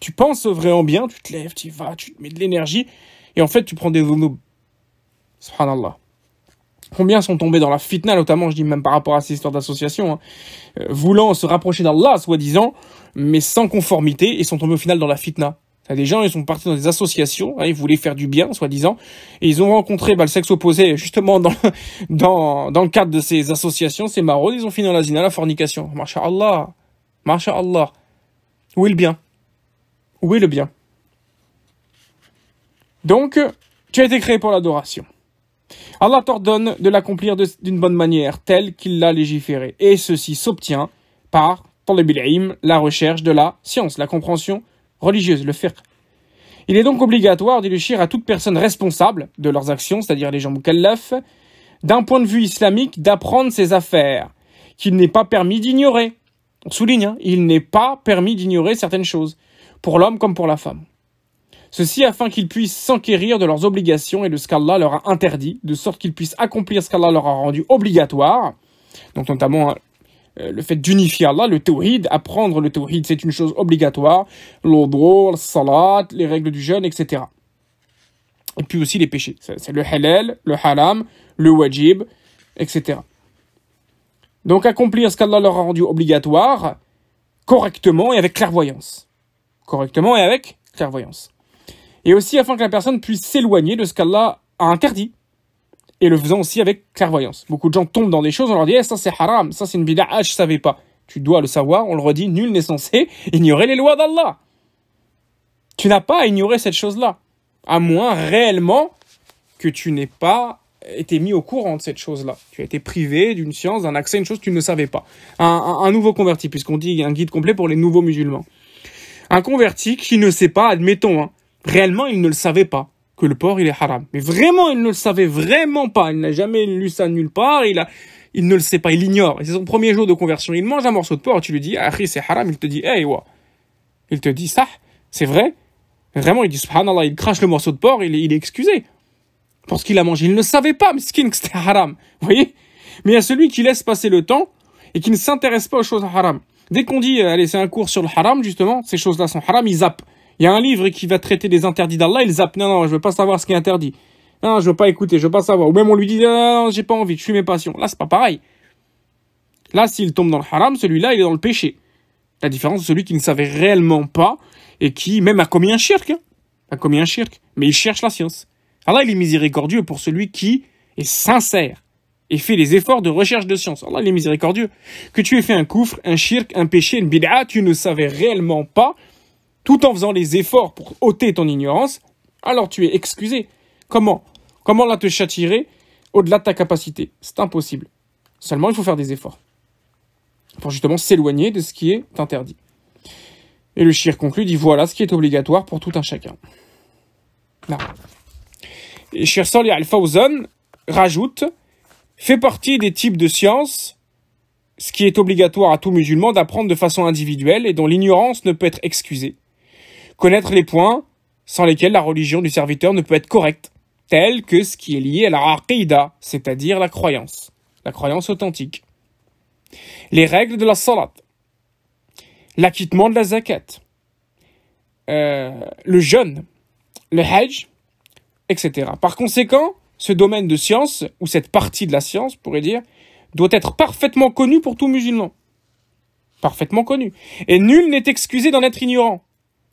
Tu penses au vrai en bien, tu te lèves, tu y vas, tu te mets de l'énergie, et en fait, tu prends des dhunub. Subhanallah. Combien sont tombés dans la fitna, notamment, je dis même par rapport à ces histoires d'associations, hein, euh, voulant se rapprocher d'Allah, soi-disant, mais sans conformité, et sont tombés au final dans la fitna. Des gens, ils sont partis dans des associations, hein, ils voulaient faire du bien, soi-disant, et ils ont rencontré bah, le sexe opposé, justement, dans, (laughs) dans, dans le cadre de ces associations, ces maraudes, ils ont fini dans la zina, la fornication. Masha'Allah, Masha'Allah. Où est le bien Où est le bien donc, tu as été créé pour l'adoration. Allah t'ordonne de l'accomplir d'une bonne manière, telle qu'il l'a légiféré. Et ceci s'obtient par, pour le la recherche de la science, la compréhension religieuse, le fiqh. Il est donc obligatoire d'éluchir à toute personne responsable de leurs actions, c'est-à-dire les gens mukallaf, d'un point de vue islamique, d'apprendre ses affaires, qu'il n'est pas permis d'ignorer. On souligne, hein, il n'est pas permis d'ignorer certaines choses, pour l'homme comme pour la femme. Ceci afin qu'ils puissent s'enquérir de leurs obligations et de ce qu'Allah leur a interdit, de sorte qu'ils puissent accomplir ce qu'Allah leur a rendu obligatoire. Donc notamment euh, le fait d'unifier Allah, le tawhid, apprendre le tawhid, c'est une chose obligatoire, l'odro, le salat, les règles du jeûne, etc. Et puis aussi les péchés, c'est le halal, le haram, le wajib, etc. Donc accomplir ce qu'Allah leur a rendu obligatoire correctement et avec clairvoyance. Correctement et avec clairvoyance et aussi afin que la personne puisse s'éloigner de ce qu'Allah a interdit, et le faisant aussi avec clairvoyance. Beaucoup de gens tombent dans des choses, on leur dit eh, ça c'est haram, ça c'est une bid'a, ah, je savais pas ». Tu dois le savoir, on le redit, nul n'est censé (laughs) ignorer les lois d'Allah. Tu n'as pas à ignorer cette chose-là, à moins réellement que tu n'aies pas été mis au courant de cette chose-là. Tu as été privé d'une science, d'un accès à une chose que tu ne savais pas. Un, nouveau converti, puisqu'on dit un guide complet pour les nouveaux musulmans. Un converti qui ne sait pas, admettons, hein, Réellement, il ne le savait pas que le porc il est haram. Mais vraiment, il ne le savait vraiment pas. Il n'a jamais lu ça nulle part. Il a, il ne le sait pas. Il ignore. C'est son premier jour de conversion. Il mange un morceau de porc. tu lui dis, ah, c'est haram. Il te dit, hey, wa. Il te dit ça. C'est vrai. Vraiment, il dit, subhanallah, il crache le morceau de porc. Il, il est excusé. Parce qu'il a mangé. Il ne savait pas, mais que c'était haram. Vous voyez? Mais il y a celui qui laisse passer le temps et qui ne s'intéresse pas aux choses haram. Dès qu'on dit, euh, allez, c'est un cours sur le haram, justement, ces choses-là sont haram, ils zappent. Il y a un livre qui va traiter des interdits d'Allah, il zappe, non, non, je veux pas savoir ce qui est interdit. Non, je veux pas écouter, je veux pas savoir. Ou même on lui dit, non, non, j'ai pas envie, je suis mes passions. Là, c'est pas pareil. Là, s'il tombe dans le haram, celui-là, il est dans le péché. La différence, celui qui ne savait réellement pas et qui même a commis un shirk. Hein. a commis un shirk. Mais il cherche la science. Allah, il est miséricordieux pour celui qui est sincère et fait les efforts de recherche de science. Allah, il est miséricordieux. Que tu aies fait un coufre, un shirk, un péché, une bid'a, tu ne savais réellement pas tout en faisant les efforts pour ôter ton ignorance, alors tu es excusé. Comment Comment la te châtirer au-delà de ta capacité C'est impossible. Seulement, il faut faire des efforts pour justement s'éloigner de ce qui est interdit. Et le shir conclut, dit voilà ce qui est obligatoire pour tout un chacun. Là. Et Shirsali Al-Fawzan rajoute fait partie des types de sciences ce qui est obligatoire à tout musulman d'apprendre de façon individuelle et dont l'ignorance ne peut être excusée. Connaître les points sans lesquels la religion du serviteur ne peut être correcte, tel que ce qui est lié à la aqidah, c'est-à-dire la croyance, la croyance authentique. Les règles de la salat, l'acquittement de la zakat, euh, le jeûne, le hajj, etc. Par conséquent, ce domaine de science, ou cette partie de la science, pourrait dire, doit être parfaitement connu pour tout musulman. Parfaitement connu. Et nul n'est excusé d'en être ignorant.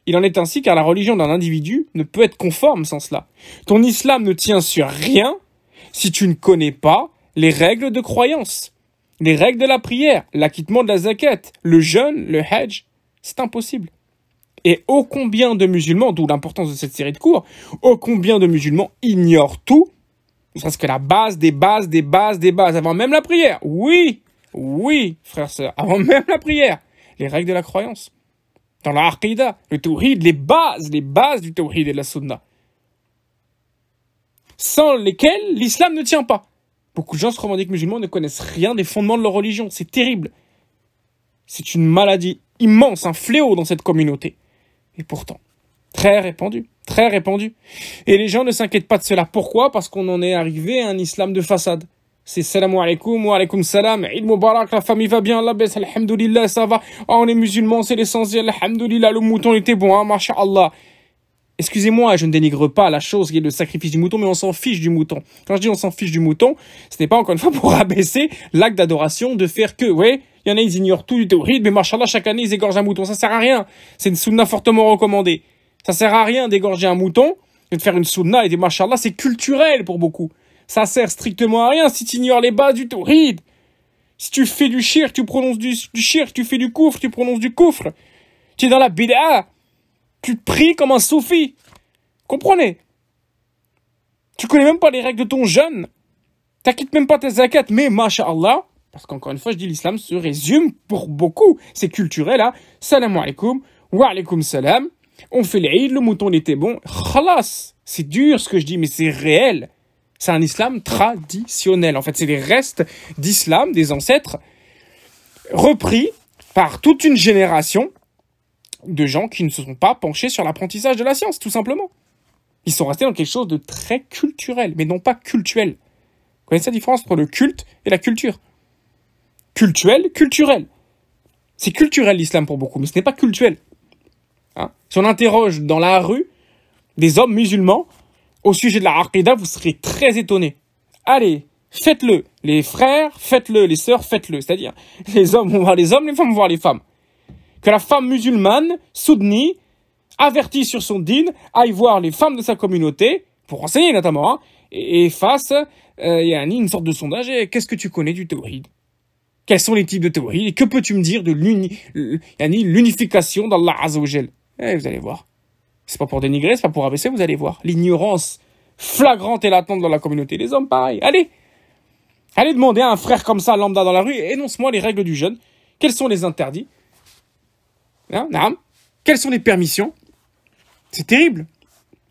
Il en est ainsi car la religion d'un individu ne peut être conforme sans cela. Ton islam ne tient sur rien si tu ne connais pas les règles de croyance, les règles de la prière, l'acquittement de la zakat, le jeûne, le hajj. C'est impossible. Et ô combien de musulmans, d'où l'importance de cette série de cours, ô combien de musulmans ignorent tout, ne serait-ce que la base des bases des bases des bases, avant même la prière. Oui, oui, frère, sœurs, avant même la prière, les règles de la croyance dans la le tawhid, les bases, les bases du tawhid et la sunna. Sans lesquelles l'islam ne tient pas. Beaucoup de gens se revendiquent musulmans ne connaissent rien des fondements de leur religion. C'est terrible. C'est une maladie immense, un fléau dans cette communauté. Et pourtant, très répandu, très répandu. Et les gens ne s'inquiètent pas de cela. Pourquoi Parce qu'on en est arrivé à un islam de façade. C'est salam alaikum wa alaikum salam. Il Mubarak, la famille va bien, la baisse, alhamdoulilah, ça va. Ah, on est musulmans, c'est l'essentiel, alhamdoulilah, le mouton était bon, hein, mashallah. Excusez-moi, je ne dénigre pas la chose qui est le sacrifice du mouton, mais on s'en fiche du mouton. Quand je dis on s'en fiche du mouton, ce n'est pas encore une fois pour (laughs) abaisser l'acte d'adoration de faire que, ouais, il y en a, ils ignorent tout du théorique, mais machallah, chaque année, ils égorgent un mouton. Ça sert à rien. C'est une sunna fortement recommandée. Ça sert à rien d'égorger un mouton et de faire une sunna et des machallah, c'est culturel pour beaucoup. Ça sert strictement à rien si tu ignores les bases du ride Si tu fais du shirk, tu prononces du, du tu fais du coufre, tu prononces du coufre. Tu es dans la bid'a. Tu pries comme un soufi. Comprenez Tu connais même pas les règles de ton jeûne. T'acquittes même pas tes zakat, mais masha'Allah, parce qu'encore une fois, je dis l'islam se résume pour beaucoup. C'est culturel, hein. Salam alaikum, wa alaikum salam. On fait l'Aïd, le mouton était bon. Khalas. C'est dur ce que je dis, mais c'est réel. C'est un islam traditionnel. En fait, c'est des restes d'islam, des ancêtres, repris par toute une génération de gens qui ne se sont pas penchés sur l'apprentissage de la science, tout simplement. Ils sont restés dans quelque chose de très culturel, mais non pas cultuel. Vous connaissez la différence entre le culte et la culture Cultuel, culturel. C'est culturel l'islam pour beaucoup, mais ce n'est pas cultuel. Hein? si on interroge dans la rue des hommes musulmans, au sujet de la Aqida, vous serez très étonné. Allez, faites-le. Les frères, faites-le. Les sœurs, faites-le. C'est-à-dire, les hommes vont voir les hommes, les femmes vont voir les femmes. Que la femme musulmane, soutenue, avertie sur son dîne, aille voir les femmes de sa communauté, pour enseigner notamment, hein, et, fasse euh, une sorte de sondage. Eh, qu'est-ce que tu connais du tawhid Quels sont les types de tawhid Et que peux-tu me dire de l'unification euh, d'Allah Azzawajal Et eh, Vous allez voir. C'est pas pour dénigrer, c'est pas pour abaisser, vous allez voir. L'ignorance flagrante et latente dans la communauté des hommes, pareil. Allez Allez demander à un frère comme ça, lambda dans la rue, énonce-moi les règles du jeûne. Quels sont les interdits hein, Quelles sont les permissions C'est terrible.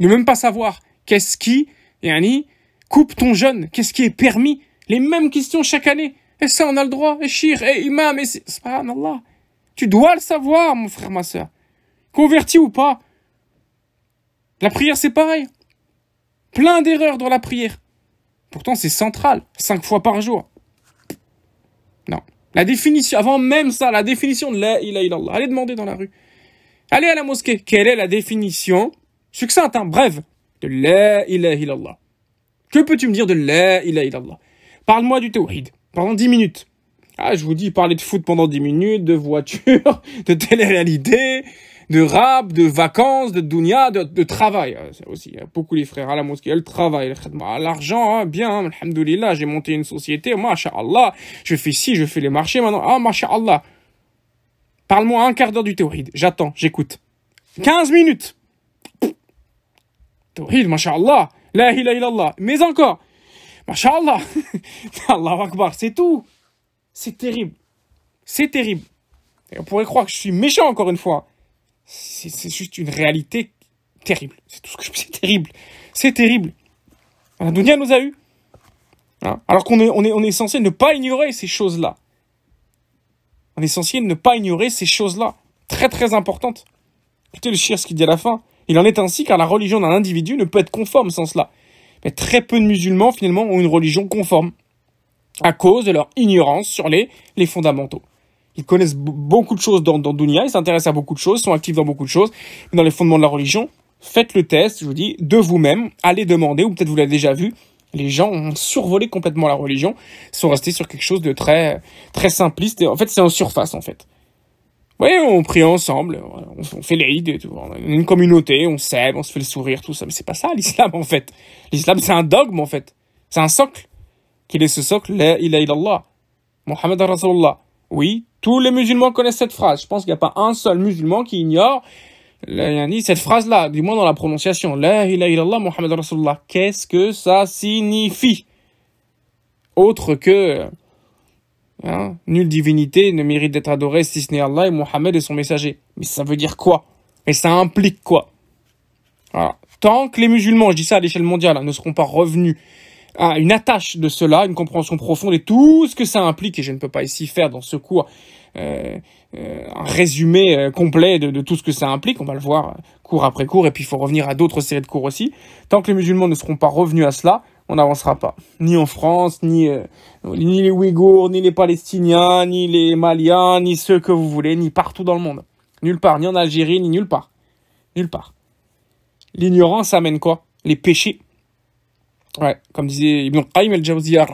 Ne même pas savoir qu'est-ce qui, Yanni, coupe ton jeûne, qu'est-ce qui est permis. Les mêmes questions chaque année. Et ça, on a le droit. Et shir, et imam, et là. Tu dois le savoir, mon frère, ma soeur. Converti ou pas, la prière, c'est pareil. Plein d'erreurs dans la prière. Pourtant, c'est central, cinq fois par jour. Non. La définition, avant même ça, la définition de la ilaha illallah. Allez demander dans la rue. Allez à la mosquée. Quelle est la définition succincte, hein, bref, de la ilaha Que peux-tu me dire de la ilaha Parle-moi du tawhid pendant dix minutes. Ah, je vous dis, parler de foot pendant dix minutes, de voiture, (laughs) de télé-réalité, de rap, de vacances, de dunya, de, travail. Ah, ça aussi, hein. beaucoup les frères à la mosquée, le travail, ah, l'argent, hein, bien, hein, alhamdoulilah, j'ai monté une société, machallah je fais ci, je fais les marchés maintenant, ah, masha'Allah. Parle-moi un quart d'heure du théoride. j'attends, j'écoute. 15 minutes. Théoride, masha'Allah, la ilaha illallah, mais encore, masha'Allah, (laughs) Allah Akbar, c'est tout. C'est terrible. C'est terrible. on pourrait croire que je suis méchant encore une fois. C'est juste une réalité terrible. C'est tout ce que je C'est terrible. C'est terrible. La Dunia nous a eu. Hein? Alors qu'on est, on est, censé ne pas ignorer ces choses-là. On est censé ne pas ignorer ces choses-là. Très très importantes. Écoutez le chir ce qu'il dit à la fin. Il en est ainsi car la religion d'un individu ne peut être conforme sans cela. Mais très peu de musulmans finalement ont une religion conforme à cause de leur ignorance sur les fondamentaux. Ils connaissent beaucoup de choses dans, dans Dunia, ils s'intéressent à beaucoup de choses, sont actifs dans beaucoup de choses, dans les fondements de la religion. Faites le test, je vous dis, de vous-même, allez demander, ou peut-être vous l'avez déjà vu. Les gens ont survolé complètement la religion, sont restés sur quelque chose de très, très simpliste. Et en fait, c'est en surface, en fait. Vous voyez, on prie ensemble, on, fait les On est une communauté, on s'aime, on se fait le sourire, tout ça. Mais c'est pas ça, l'islam, en fait. L'islam, c'est un dogme, en fait. C'est un socle. Quel est ce socle Il est illallah. Mohammed Rasulullah. Oui, tous les musulmans connaissent cette phrase. Je pense qu'il n'y a pas un seul musulman qui ignore cette phrase-là, du moins dans la prononciation. La ilaha Qu'est-ce que ça signifie Autre que hein, nulle divinité ne mérite d'être adorée si ce n'est Allah et Mohammed et son messager. Mais ça veut dire quoi Et ça implique quoi Tant que les musulmans, je dis ça à l'échelle mondiale, hein, ne seront pas revenus à une attache de cela, une compréhension profonde et tout ce que ça implique, et je ne peux pas ici faire dans ce cours euh, euh, un résumé euh, complet de, tout ce que ça implique. On va le voir cours après cours, et puis il faut revenir à d'autres séries de cours aussi. Tant que les musulmans ne seront pas revenus à cela, on n'avancera pas. Ni en France, ni, ni les Ouïghours, ni les Palestiniens, ni les Maliens, ni ceux que vous voulez, ni partout dans le monde. Nulle part, ni en Algérie, ni nulle part. Nulle part. L'ignorance amène quoi Les péchés. Ouais, comme disait Ibn Qayyim al-Jawziyah,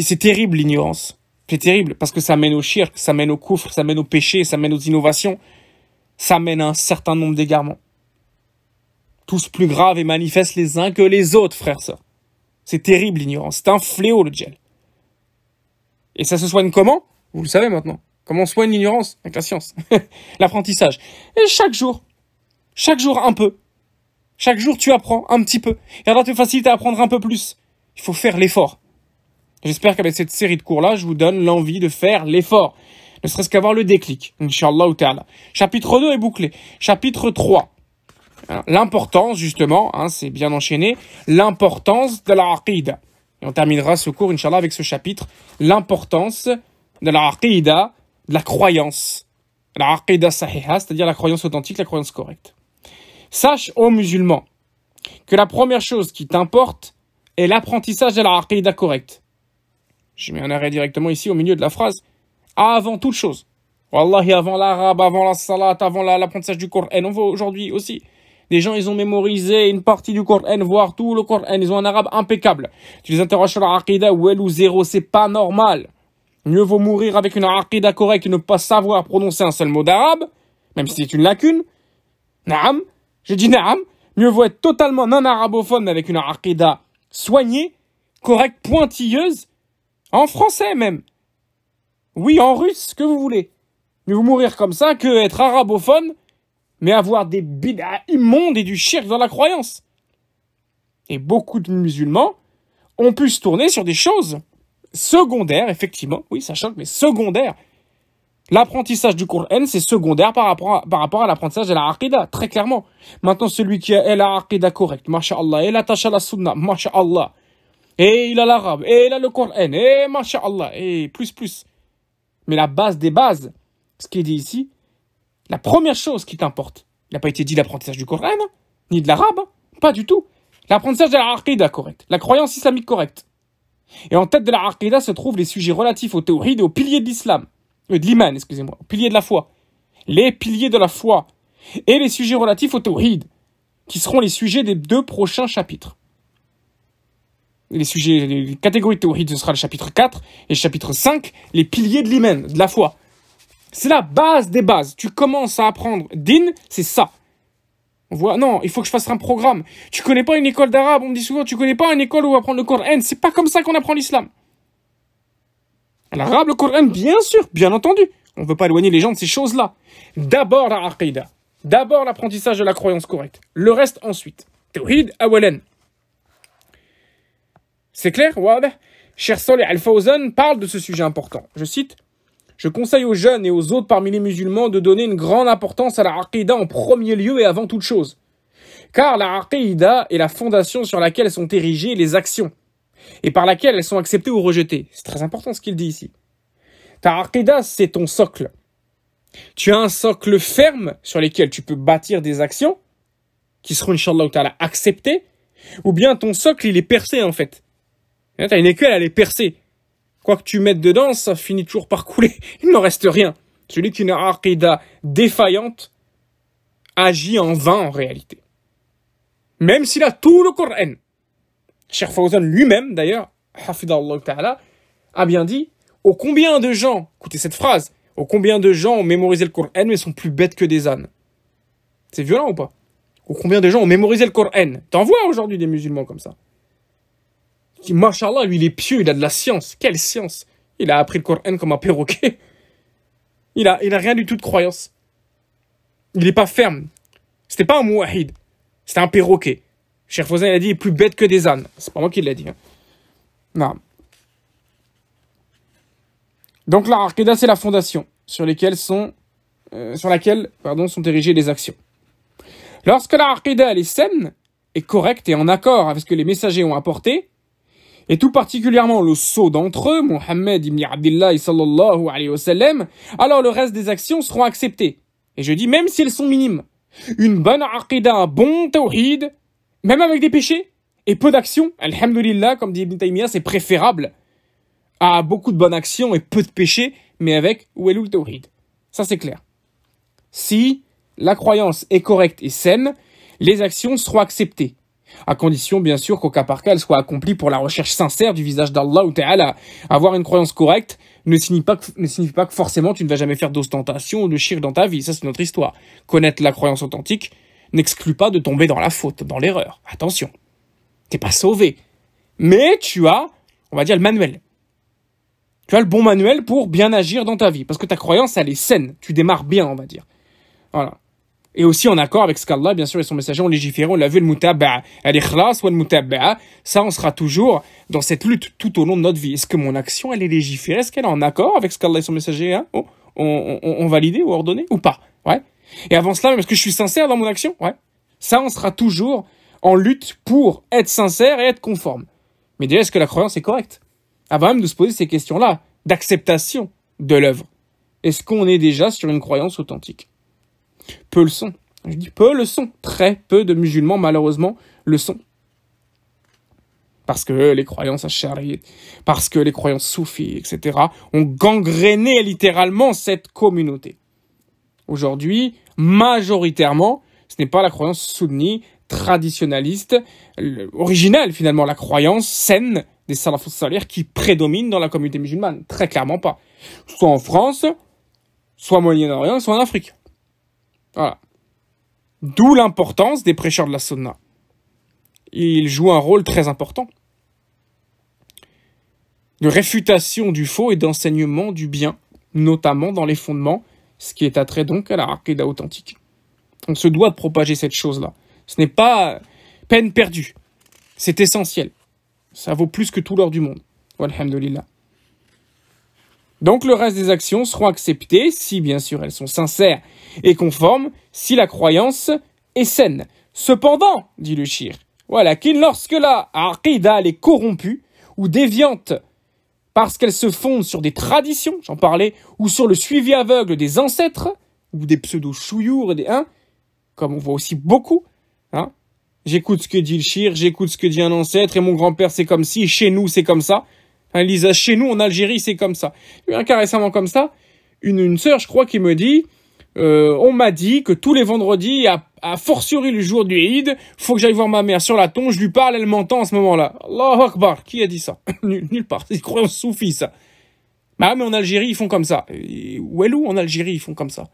c'est terrible l'ignorance. C'est terrible parce que ça mène au shirk, ça mène au coffre, ça mène au péché, ça mène aux innovations, ça mène à un certain nombre d'égarements. Tous plus graves et manifestes les uns que les autres, frères ça. C'est terrible l'ignorance, c'est un fléau le gel. Et ça se soigne comment Vous le savez maintenant. Comment on soigne l'ignorance Avec la science, (laughs) l'apprentissage. Et chaque jour, chaque jour un peu. Chaque jour tu apprends un petit peu. Et alors tu facilites à apprendre un peu plus. Il faut faire l'effort. J'espère qu'avec cette série de cours-là, je vous donne l'envie de faire l'effort. Ne serait-ce qu'avoir le déclic. Inch'Allah ta'ala. Chapitre 2 est bouclé. Chapitre 3. L'importance, justement, hein, c'est bien enchaîné, l'importance de la Et on terminera ce cours, Inch'Allah, avec ce chapitre, l'importance de la de la croyance. La aqidah sahiha, c'est-à-dire la croyance authentique, la croyance correcte. Sache, ô musulmans, que la première chose qui t'importe est l'apprentissage de la correcte. Je mets un arrêt directement ici au milieu de la phrase. Avant toute chose. Wallahi, avant l'arabe, avant la salat, avant l'apprentissage du Coran. On voit aujourd'hui aussi. Des gens, ils ont mémorisé une partie du Coran, voire tout le Coran. Ils ont un arabe impeccable. Tu les interroges sur la ou elle ou zéro, c'est pas normal. Mieux vaut mourir avec une aqidah correcte et ne pas savoir prononcer un seul mot d'arabe, même si c'est une lacune. Naam, je dit naam. Mieux vaut être totalement non arabophone avec une aqidah soignée, correcte, pointilleuse, en français même. Oui, en russe, ce que vous voulez. Mais vous mourir comme ça que être arabophone, mais avoir des bidas immondes et du shirk dans la croyance. Et beaucoup de musulmans ont pu se tourner sur des choses secondaires, effectivement. Oui, ça choque, mais secondaires. L'apprentissage du Coran, c'est secondaire par rapport à, l'apprentissage de la Aqidah, très clairement. Maintenant, celui qui a la Aqidah correcte, masha'Allah, et la à la Sunna, masha'Allah, et il a l'arabe, et il a le Coran, et masha'Allah, et plus, plus. Mais la base des bases, ce qui est dit ici, la première chose qui t'importe, il n'a pas été dit l'apprentissage du Coran, ni de l'arabe, pas du tout. L'apprentissage de la correct, correcte, la croyance islamique correcte. Et en tête de la se trouvent les sujets relatifs aux tawhid et aux piliers de l'islam, euh, de l'iman, excusez-moi, aux piliers de la foi. Les piliers de la foi et les sujets relatifs aux tawhid, qui seront les sujets des deux prochains chapitres les sujets, les catégories de tawhid, ce sera le chapitre 4, et le chapitre 5, les piliers de l'hymen, de la foi. C'est la base des bases. Tu commences à apprendre din, c'est ça. On voit, non, il faut que je fasse un programme. Tu connais pas une école d'arabe, on me dit souvent, tu connais pas une école où on va apprendre le Coran. C'est pas comme ça qu'on apprend l'islam. L'arabe, le Coran, bien sûr, bien entendu. On ne veut pas éloigner les gens de ces choses-là. D'abord la aqidah. D'abord l'apprentissage de la croyance correcte. Le reste ensuite. Tawhid awalen. C'est clair, Chers Cher Sol et Al-Fawzan parlent de ce sujet important. Je cite Je conseille aux jeunes et aux autres parmi les musulmans de donner une grande importance à la Aqidah en premier lieu et avant toute chose. Car la Aqidah est la fondation sur laquelle sont érigées les actions et par laquelle elles sont acceptées ou rejetées. C'est très important ce qu'il dit ici. Ta Aqidah, c'est ton socle. Tu as un socle ferme sur lequel tu peux bâtir des actions qui seront, Inch'Allah, acceptées, ou bien ton socle, il est percé en fait. Hein, t'as une écuelle, elle est percée. Quoi que tu mettes dedans, ça finit toujours par couler. (laughs) Il n'en reste rien. Celui qui n'a défaillante agit en vain en réalité. Même s'il a tout le Coran. Cheikh Fawzan lui-même, d'ailleurs, a bien dit Ô combien de gens, écoutez cette phrase, Au combien de gens ont mémorisé le Coran mais sont plus bêtes que des ânes C'est violent ou pas Au combien de gens ont mémorisé le Coran T'en vois aujourd'hui des musulmans comme ça qui, lui, il est pieux, il a de la science. Quelle science Il a appris le Coran comme un perroquet. (laughs) Il a, il a rien du tout de croyance. Il n'est pas ferme. C'était pas un mouahid. C'était un perroquet. Cher Fozan, il a dit, il est plus bête que des ânes. C'est pas moi qui l'ai dit. Hein. Non. Donc la Arqida, c'est la fondation sur, lesquelles sont, euh, sur laquelle pardon, sont érigées les actions. Lorsque la Arkeda elle est saine, est correcte et en accord avec ce que les messagers ont apporté, et tout particulièrement le sceau d'entre eux, Mohammed ibn Abdullah sallallahu alayhi wa sallam, alors le reste des actions seront acceptées. Et je dis même si elles sont minimes. Une bonne aqidah, un bon tawhid, même avec des péchés et peu d'actions, alhamdulillah, comme dit Ibn Taymiyyah, c'est préférable à beaucoup de bonnes actions et peu de péchés, mais avec Welul Tawhid. Ça c'est clair. Si la croyance est correcte et saine, les actions seront acceptées à condition bien sûr qu'au cas par cas elle soit accomplie pour la recherche sincère du visage d'Allah ou Ta'ala. Avoir une croyance correcte ne signifie, pas que, forcément tu ne vas jamais faire d'ostentation ou de chiffre dans ta vie, ça c'est notre histoire. Connaître la croyance authentique n'exclut pas de tomber dans la faute, dans l'erreur. Attention, t'es pas sauvé. Mais tu as, on va dire, le manuel. Tu as le bon manuel pour bien agir dans ta vie, parce que ta croyance elle est saine, tu démarres bien on va dire. Voilà et aussi en accord avec ce qu'Allah, bien sûr, et son messager ont légiféré. On l'a vu, le mutaba'a. Al-ikhlas ou mutabaa Ça, on sera toujours dans cette lutte tout au long de notre vie. Est-ce que mon action, elle est légiférée Est-ce qu'elle est en accord avec ce qu'Allah et son messager hein, ont on, validé ou ordonné ou pas Ouais. Et avant cela, est-ce que je suis sincère dans mon action Ouais. Ça, on sera toujours en lutte pour être sincère et être conforme. Mais déjà, est-ce que la croyance est correcte Avant même de se poser ces questions-là, d'acceptation de l'œuvre. Est-ce qu'on est déjà sur une croyance authentique peu le sont. Je dis peu le sont. Très peu de musulmans, malheureusement, le sont. Parce que les croyances acharites, parce que les croyances soufis, etc., ont gangréné littéralement cette communauté. Aujourd'hui, majoritairement, ce n'est pas la croyance soudnie, traditionnaliste, originale finalement, la croyance saine des salafistes salaires qui prédomine dans la communauté musulmane. Très clairement pas. Soit en France, soit au Moyen-Orient, soit en Afrique. Voilà. D'où l'importance des prêcheurs de la sauna. Ils jouent un rôle très important de réfutation du faux et d'enseignement du bien, notamment dans les fondements, ce qui est attrait donc à la RAKEDA authentique. On se doit de propager cette chose-là. Ce n'est pas peine perdue. C'est essentiel. Ça vaut plus que tout l'or du monde. Walhamdulillah. Donc le reste des actions seront acceptées si bien sûr elles sont sincères et conformes, si la croyance est saine. Cependant, dit le shir, voilà, qu'il lorsque la aqidah est corrompue ou déviante parce qu'elle se fonde sur des traditions, j'en parlais, ou sur le suivi aveugle des ancêtres, ou des pseudo chouyours, et des hein, comme on voit aussi beaucoup, hein, j'écoute ce que dit le shir, j'écoute ce que dit un ancêtre, et mon grand-père c'est comme si, chez nous c'est comme ça, Hein, chez nous, en Algérie, c'est comme ça. Il y a un cas récemment comme ça, une, une sœur, je crois, qui me dit, euh, on m'a dit que tous les vendredis, à, à fortiori le jour du Eid, faut que j'aille voir ma mère sur la tombe, je lui parle, elle m'entend en ce moment-là. Allahu Akbar, qui a dit ça (laughs) Nulle part, c'est en soufie, ça. Bah, mais en Algérie, ils font comme ça. où, en Algérie, ils font comme ça.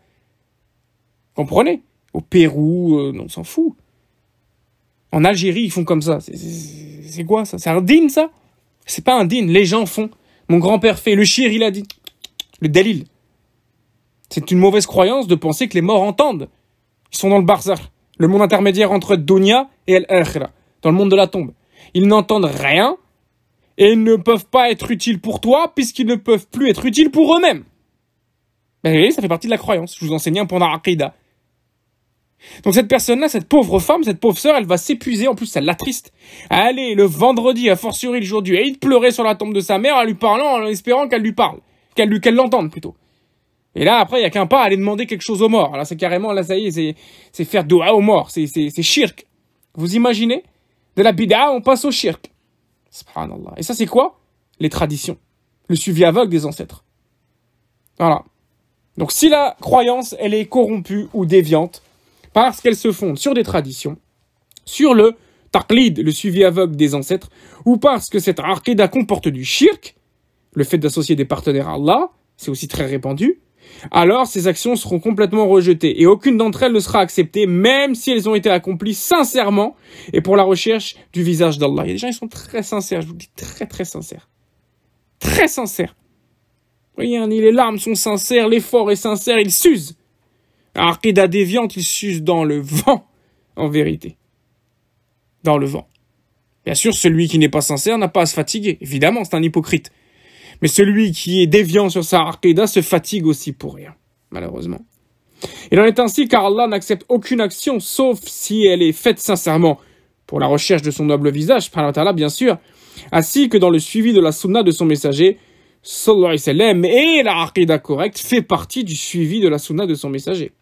Comprenez Au Pérou, euh, on s'en fout. En Algérie, ils font comme ça. C'est quoi, ça C'est un ça c'est pas indigne, les gens font. Mon grand-père fait, le shir, il a dit, le dalil. C'est une mauvaise croyance de penser que les morts entendent. Ils sont dans le barzakh, le monde intermédiaire entre Dunya et el akhira dans le monde de la tombe. Ils n'entendent rien et ils ne peuvent pas être utiles pour toi puisqu'ils ne peuvent plus être utiles pour eux-mêmes. mais ben, ça fait partie de la croyance. Je vous enseignais un point d'Aqida. Donc cette personne-là, cette pauvre femme, cette pauvre sœur, elle va s'épuiser, en plus ça l'attriste, à aller le vendredi, à fortiori le jour du elle pleurer sur la tombe de sa mère en lui parlant, en espérant qu'elle lui parle, qu'elle qu'elle l'entende plutôt. Et là, après, il n'y a qu'un pas à aller demander quelque chose aux morts. Là, c'est carrément, là, ça y est, c'est faire doha aux morts, c'est shirk. Vous imaginez De la bid'a, on passe au shirk. Et ça, c'est quoi Les traditions. Le suivi aveugle des ancêtres. Voilà. Donc si la croyance, elle est corrompue ou déviante, parce qu'elles se fondent sur des traditions, sur le taqlid, le suivi aveugle des ancêtres, ou parce que cette arqida comporte du shirk, le fait d'associer des partenaires à Allah, c'est aussi très répandu, alors ces actions seront complètement rejetées et aucune d'entre elles ne sera acceptée, même si elles ont été accomplies sincèrement et pour la recherche du visage d'Allah. Il y a des gens qui sont très sincères, je vous le dis très très sincères. Très sincères. Rien hein, ni les larmes sont sincères, l'effort est sincère, ils s'usent. Un déviante, il s'use dans le vent, en vérité. Dans le vent. Bien sûr, celui qui n'est pas sincère n'a pas à se fatiguer. Évidemment, c'est un hypocrite. Mais celui qui est déviant sur sa Aqida se fatigue aussi pour rien, malheureusement. Il en est ainsi car Allah n'accepte aucune action sauf si elle est faite sincèrement, pour la recherche de son noble visage, bien sûr, ainsi que dans le suivi de la sunna de son messager, sallallahu et la aqidah correcte fait partie du suivi de la sunna de son messager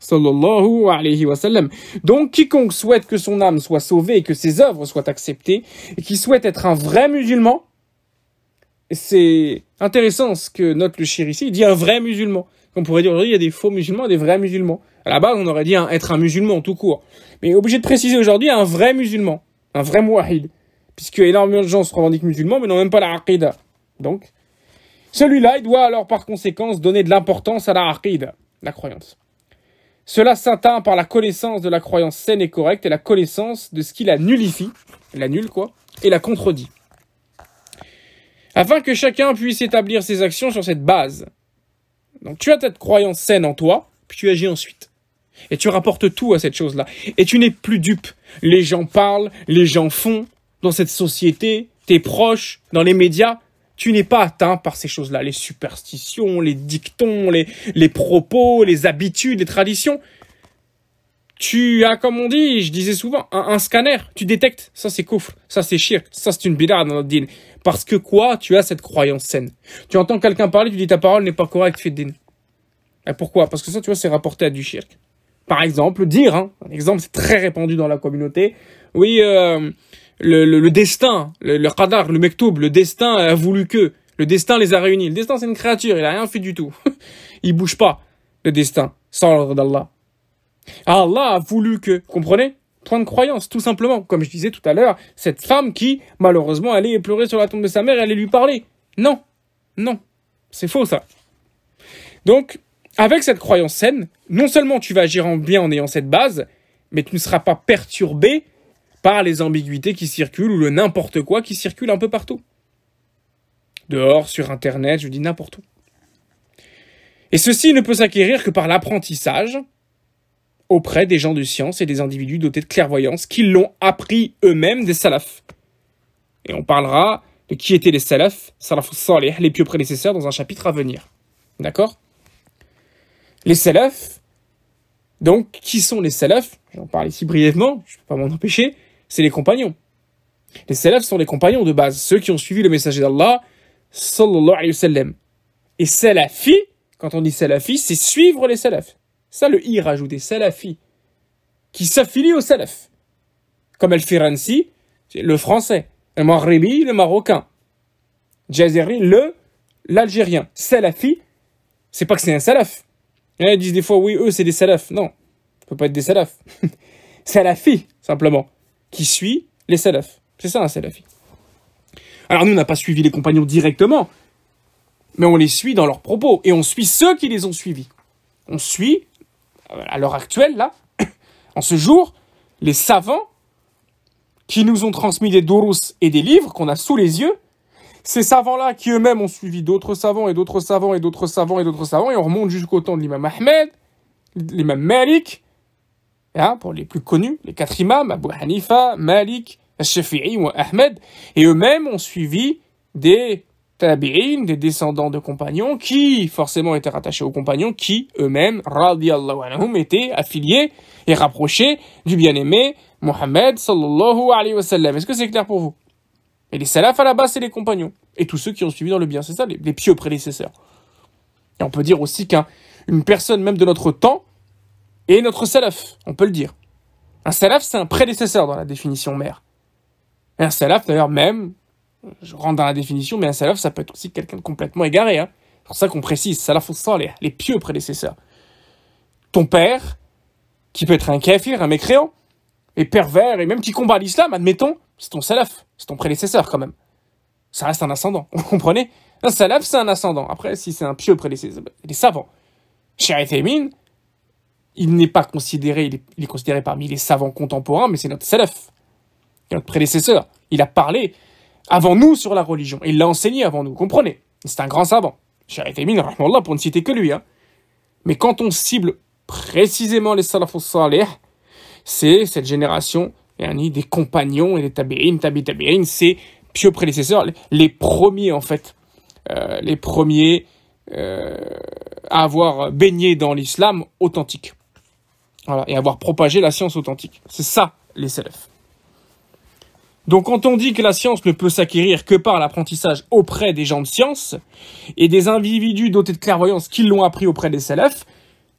sallallahu alayhi wa Donc quiconque souhaite que son âme soit sauvée et que ses œuvres soient acceptées, et qui souhaite être un vrai musulman, c'est intéressant ce que note le shir ici, il dit un vrai musulman. On pourrait dire aujourd'hui, il y a des faux musulmans et des vrais musulmans. À la base, on aurait dit être un musulman tout court. Mais obligé de préciser aujourd'hui un vrai musulman, un vrai muahid. Puisque énormément de gens se revendiquent musulmans, mais n'ont même pas la aqidah. Donc, celui-là, il doit alors par conséquence donner de l'importance à la aqidah, la croyance. Cela s'atteint par la connaissance de la croyance saine et correcte et la connaissance de ce qui la nullifie, la nulle quoi, et la contredit. Afin que chacun puisse établir ses actions sur cette base. Donc tu as cette croyance saine en toi, puis tu agis ensuite. Et tu rapportes tout à cette chose-là. Et tu n'es plus dupe. Les gens parlent, les gens font, dans cette société, tes proches, dans les médias, tu n'es pas atteint par ces choses-là, les superstitions, les dictons, les, les propos, les habitudes, les traditions. Tu as, comme on dit, je disais souvent, un, scanner. Tu détectes, ça c'est coufle ça c'est shirk, ça c'est une bilard dans notre din. Parce que quoi Tu as cette croyance saine. Tu entends quelqu'un parler, tu dis ta parole n'est pas correcte, fais dîne. Et pourquoi Parce que ça, tu vois, c'est rapporté à du shirk. Par exemple, dire, hein, un exemple, c'est très répandu dans la communauté. Oui, euh, le, destin, le, qadar, le mektoub, le destin a voulu que. Le destin les a réunis. Le destin, c'est une créature, il n'a rien fait du tout. (laughs) il bouge pas, le destin, sans l'ordre d'Allah. Ah, Allah a voulu que. comprenez Point de croyance, tout simplement. Comme je disais tout à l'heure, cette femme qui, malheureusement, allait pleurer sur la tombe de sa mère, allait lui parler. Non, non, c'est faux ça. Donc, avec cette croyance saine, non seulement tu vas agir en bien en ayant cette base, mais tu ne seras pas perturbé par les ambiguïtés qui circulent ou le n'importe quoi qui circule un peu partout. Dehors, sur Internet, je dis n'importe où. Et ceci ne peut s'acquérir que par l'apprentissage auprès des gens de science et des individus dotés de clairvoyance qui l'ont appris eux-mêmes des salafs. Et on parlera de qui étaient les salafs, salaf salih, les pieux prédécesseurs, dans un chapitre à venir. D'accord Les salafs, donc, qui sont les salafs J'en parle ici brièvement, je ne peux pas m'en empêcher c'est les compagnons. Les salafs sont les compagnons de base, ceux qui ont suivi le messager d'Allah, sallallahu alayhi wa Et salafi, quand on dit salafi, c'est suivre les salafs. Ça, le i rajouté, salafi, qui s'affilie aux salafs. Comme Al-Firansi, le français, Al-Maghribi, le marocain, Jazeri, le l'algérien. Salafi, c'est pas que c'est un salaf. Ils disent des fois, oui, eux, c'est des salafs. Non, peut pas être des salafs. (laughs) salafi, simplement qui suit les salafs. C'est ça un salafi. Alors nous, on n'a pas suivi les compagnons directement, mais on les suit dans leurs propos et on suit ceux qui les ont suivis. On suit, à l'heure actuelle, là, (coughs) en ce jour, les savants qui nous ont transmis des dourous et des livres qu'on a sous les yeux. Ces savants-là qui eux-mêmes ont suivi d'autres savants et d'autres savants et d'autres savants et d'autres savants et on remonte jusqu'au temps de l'imam Ahmed, l'imam Malik, Hein, pour les plus connus, les quatre imams, Abu Hanifa, Malik, Shafi'i ou Ahmed, et eux-mêmes ont suivi des tabi'in, des descendants de compagnons, qui forcément étaient rattachés aux compagnons, qui eux-mêmes, radiallahu anhum, étaient affiliés et rapprochés du bien-aimé Mohamed, sallallahu alayhi wa sallam. Est-ce que c'est clair pour vous Et les salafs à la base, c'est les compagnons. Et tous ceux qui ont suivi dans le bien, c'est ça, les, pieux prédécesseurs. Et on peut dire aussi qu'une personne même de notre temps et notre salaf, on peut le dire. Un salaf, c'est un prédécesseur dans la définition mère. un salaf, d'ailleurs, même, je rentre dans la définition, mais un salaf, ça peut être aussi quelqu'un de complètement égaré. Hein. C'est pour ça qu'on précise, salaf les, les pieux prédécesseurs. Ton père, qui peut être un kafir, un mécréant, et pervers, et même qui combat l'islam, admettons, c'est ton salaf, c'est ton prédécesseur quand même. Ça reste un ascendant, (laughs) vous comprenez Un salaf, c'est un ascendant. Après, si c'est un pieux prédécesseur, il est savant. et il n'est pas considéré, il est, considéré parmi les savants contemporains, mais c'est notre Salaf, notre prédécesseur. Il a parlé avant nous sur la religion, il l'a enseigné avant nous, comprenez C'est un grand savant. normalement là pour ne citer que lui. Hein. Mais quand on cible précisément les au salih, c'est cette génération des compagnons et des tabi'in, tabi tabi'in, c'est pieux prédécesseurs, les premiers en fait, euh, les premiers euh, à avoir baigné dans l'islam authentique et avoir propagé la science authentique. C'est ça, les salaf. Donc quand on dit que la science ne peut s'acquérir que par l'apprentissage auprès des gens de science et des individus dotés de clairvoyance qui l'ont appris auprès des salaf,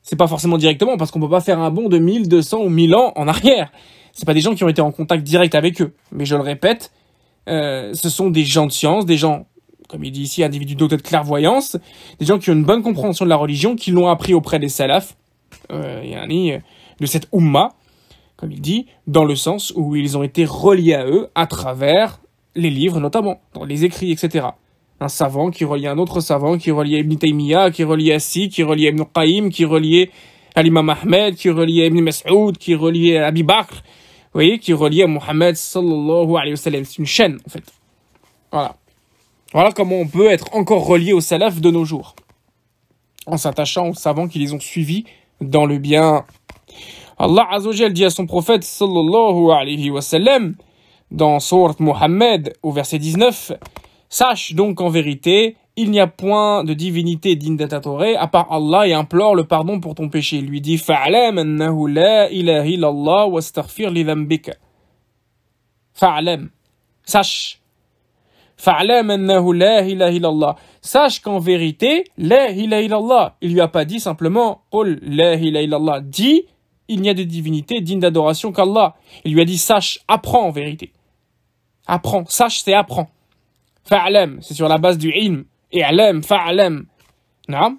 c'est pas forcément directement parce qu'on peut pas faire un bond de 1200 ou 1000 ans en arrière. C'est pas des gens qui ont été en contact direct avec eux. Mais je le répète, euh, ce sont des gens de science, des gens, comme il dit ici, individus dotés de clairvoyance, des gens qui ont une bonne compréhension de la religion, qui l'ont appris auprès des a euh, un yani, euh, de cette Ummah, comme il dit, dans le sens où ils ont été reliés à eux à travers les livres notamment, dans les écrits, etc. Un savant qui reliait un autre savant, qui reliait Ibn Taymiyyah, qui reliait Assi, qui reliait Ibn Qayyim, qui reliait Al-Imam Ahmed, qui reliait Ibn Mas'ud, qui reliait Abi Bakr, vous voyez, qui reliait Mohammed sallallahu alayhi wa sallam. C'est une chaîne, en fait. Voilà. Voilà comment on peut être encore relié aux salaf de nos jours. En s'attachant aux savants qui les ont suivis dans le bien Allah Azzawajal dit à son prophète sallallahu alayhi wa sallam dans Sourate Mohammed au verset 19 Sache donc en vérité, il n'y a point de divinité digne d'être à part Allah et implore le pardon pour ton péché. Il lui dit Fa'alam annahu la ilaha illallah wa astaghfir li dhanbika. Fa'alam. Sache. Fa'alam annahu la ilaha illallah. Sache qu'en vérité, la ilaha illallah. Il lui a pas dit simplement Qul la ilaha illallah. Dis il n'y a de divinité digne d'adoration qu'Allah. Il lui a dit, sache, apprends en vérité. Apprends, sache, c'est apprends. Fa'alam, c'est sur la base du ilm. Et alam, non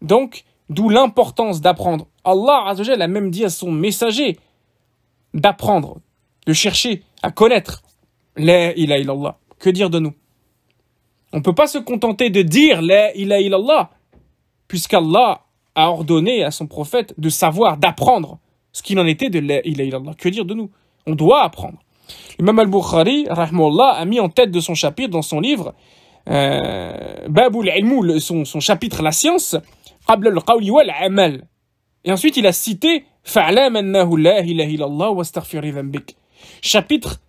Donc, d'où l'importance d'apprendre. Allah a même dit à son messager d'apprendre, de chercher à connaître. La ilaha allah Que dire de nous On ne peut pas se contenter de dire la ilaha allah puisqu'Allah a ordonné à son prophète de savoir, d'apprendre ce qu'il en était de Allah Que dire de nous On doit apprendre. Imam al-Bukhari, rahmallah, a mis en tête de son chapitre dans son livre euh, son, son chapitre La science, Et ensuite, il a cité Chapitre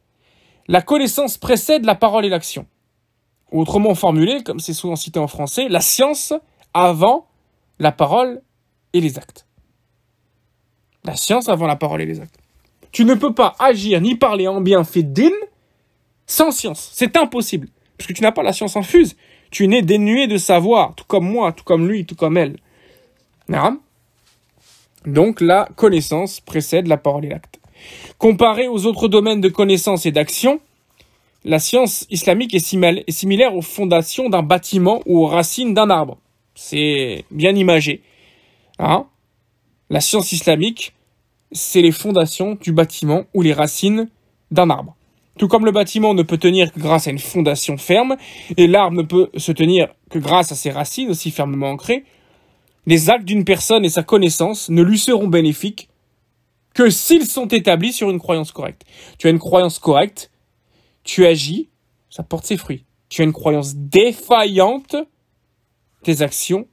La connaissance précède la parole et l'action. Autrement formulé, comme c'est souvent cité en français, la science avant la parole et les actes. La science avant la parole et les actes. Tu ne peux pas agir ni parler en fait d'une sans science. C'est impossible. Parce que tu n'as pas la science infuse. Tu n'es dénué de savoir, tout comme moi, tout comme lui, tout comme elle. Donc la connaissance précède la parole et l'acte. Comparé aux autres domaines de connaissance et d'action, la science islamique est similaire aux fondations d'un bâtiment ou aux racines d'un arbre c'est bien imagé. Hein. la science islamique, c'est les fondations du bâtiment ou les racines d'un arbre. Tout comme le bâtiment ne peut tenir que grâce à une fondation ferme, et l'arbre ne peut se tenir que grâce à ses racines aussi fermement ancrées, les actes d'une personne et sa connaissance ne lui seront bénéfiques que s'ils sont établis sur une croyance correcte. Tu as une croyance correcte, tu agis, ça porte ses fruits. Tu as une croyance défaillante, tes actions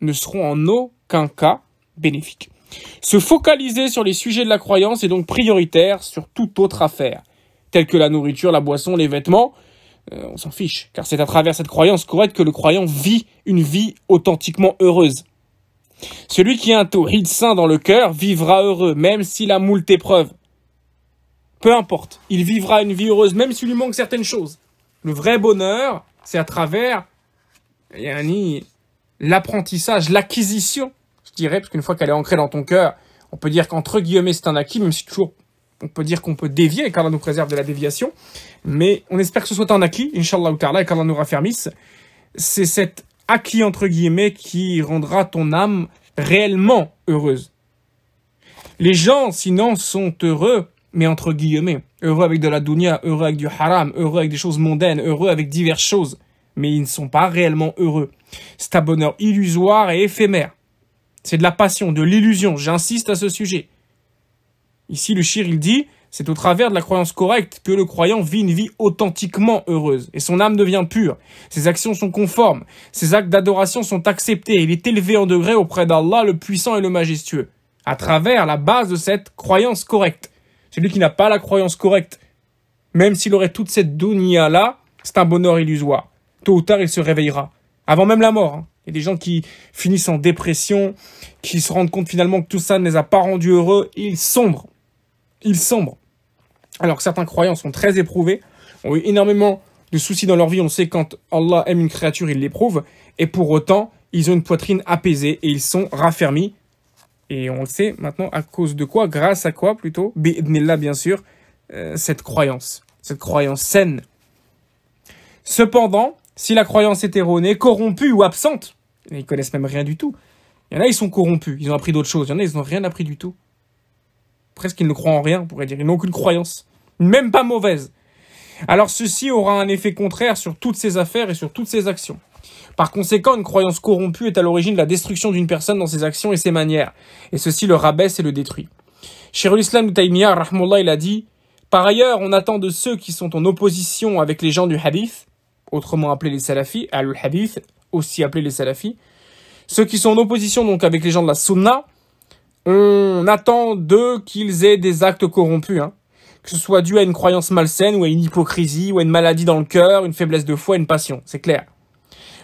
ne seront en aucun cas bénéfiques. Se focaliser sur les sujets de la croyance est donc prioritaire sur toute autre affaire, telle que la nourriture, la boisson, les vêtements. Euh, on s'en fiche, car c'est à travers cette croyance correcte que le croyant vit une vie authentiquement heureuse. Celui qui a un tawhid sain dans le cœur vivra heureux, même s'il a moult épreuves. Peu importe, il vivra une vie heureuse, même s'il lui manque certaines choses. Le vrai bonheur, c'est à travers yani, l'apprentissage, l'acquisition, je dirais, parce qu'une fois qu'elle est ancrée dans ton cœur, on peut dire qu'entre guillemets c'est un acquis, même si toujours on peut dire qu'on peut dévier, qu'Allah nous préserve de la déviation, mais on espère que ce soit un acquis, Inshallah ou Ta'ala, et qu'Allah nous raffermisse. C'est cet acquis, entre guillemets, qui rendra ton âme réellement heureuse. Les gens, sinon, sont heureux, mais entre guillemets, heureux avec de la dunya, heureux avec du haram, heureux avec des choses mondaines, heureux avec diverses choses, mais ils ne sont pas réellement heureux. C'est un bonheur illusoire et éphémère. C'est de la passion, de l'illusion, j'insiste à ce sujet. Ici, le shir, il dit, c'est au travers de la croyance correcte que le croyant vit une vie authentiquement heureuse, et son âme devient pure, ses actions sont conformes, ses actes d'adoration sont acceptés, et il est élevé en degré auprès d'Allah le puissant et le majestueux, à travers la base de cette croyance correcte. Celui qui n'a pas la croyance correcte, même s'il aurait toute cette dunya là, c'est un bonheur illusoire. Tôt ou tard, il se réveillera. Avant même la mort. Hein. Il y a des gens qui finissent en dépression, qui se rendent compte finalement que tout ça ne les a pas rendus heureux. Ils sombrent. Ils sombrent. Alors certains croyants sont très éprouvés, ont eu énormément de soucis dans leur vie. On sait quand Allah aime une créature, il l'éprouve. Et pour autant, ils ont une poitrine apaisée et ils sont raffermis. Et on le sait maintenant à cause de quoi Grâce à quoi plutôt là, bien sûr, euh, cette croyance, cette croyance saine. Cependant, si la croyance est erronée, corrompue ou absente, ils connaissent même rien du tout. Il y en a, ils sont corrompus, ils ont appris d'autres choses. Il y en a, ils n'ont rien appris du tout. Presque ils ne croient en rien, on pourrait dire. Ils n'ont aucune croyance, même pas mauvaise. Alors ceci aura un effet contraire sur toutes ces affaires et sur toutes ces actions. Par conséquent, une croyance corrompue est à l'origine de la destruction d'une personne dans ses actions et ses manières, et ceci le rabaisse et le détruit. Chérul Islam Taymiyyah, il a dit Par ailleurs, on attend de ceux qui sont en opposition avec les gens du hadith autrement appelés les salafis, al-hadith, aussi appelés les salafis, ceux qui sont en opposition donc avec les gens de la sunna, on attend d'eux qu'ils aient des actes corrompus, hein. que ce soit dû à une croyance malsaine ou à une hypocrisie ou à une maladie dans le cœur, une faiblesse de foi, une passion, c'est clair.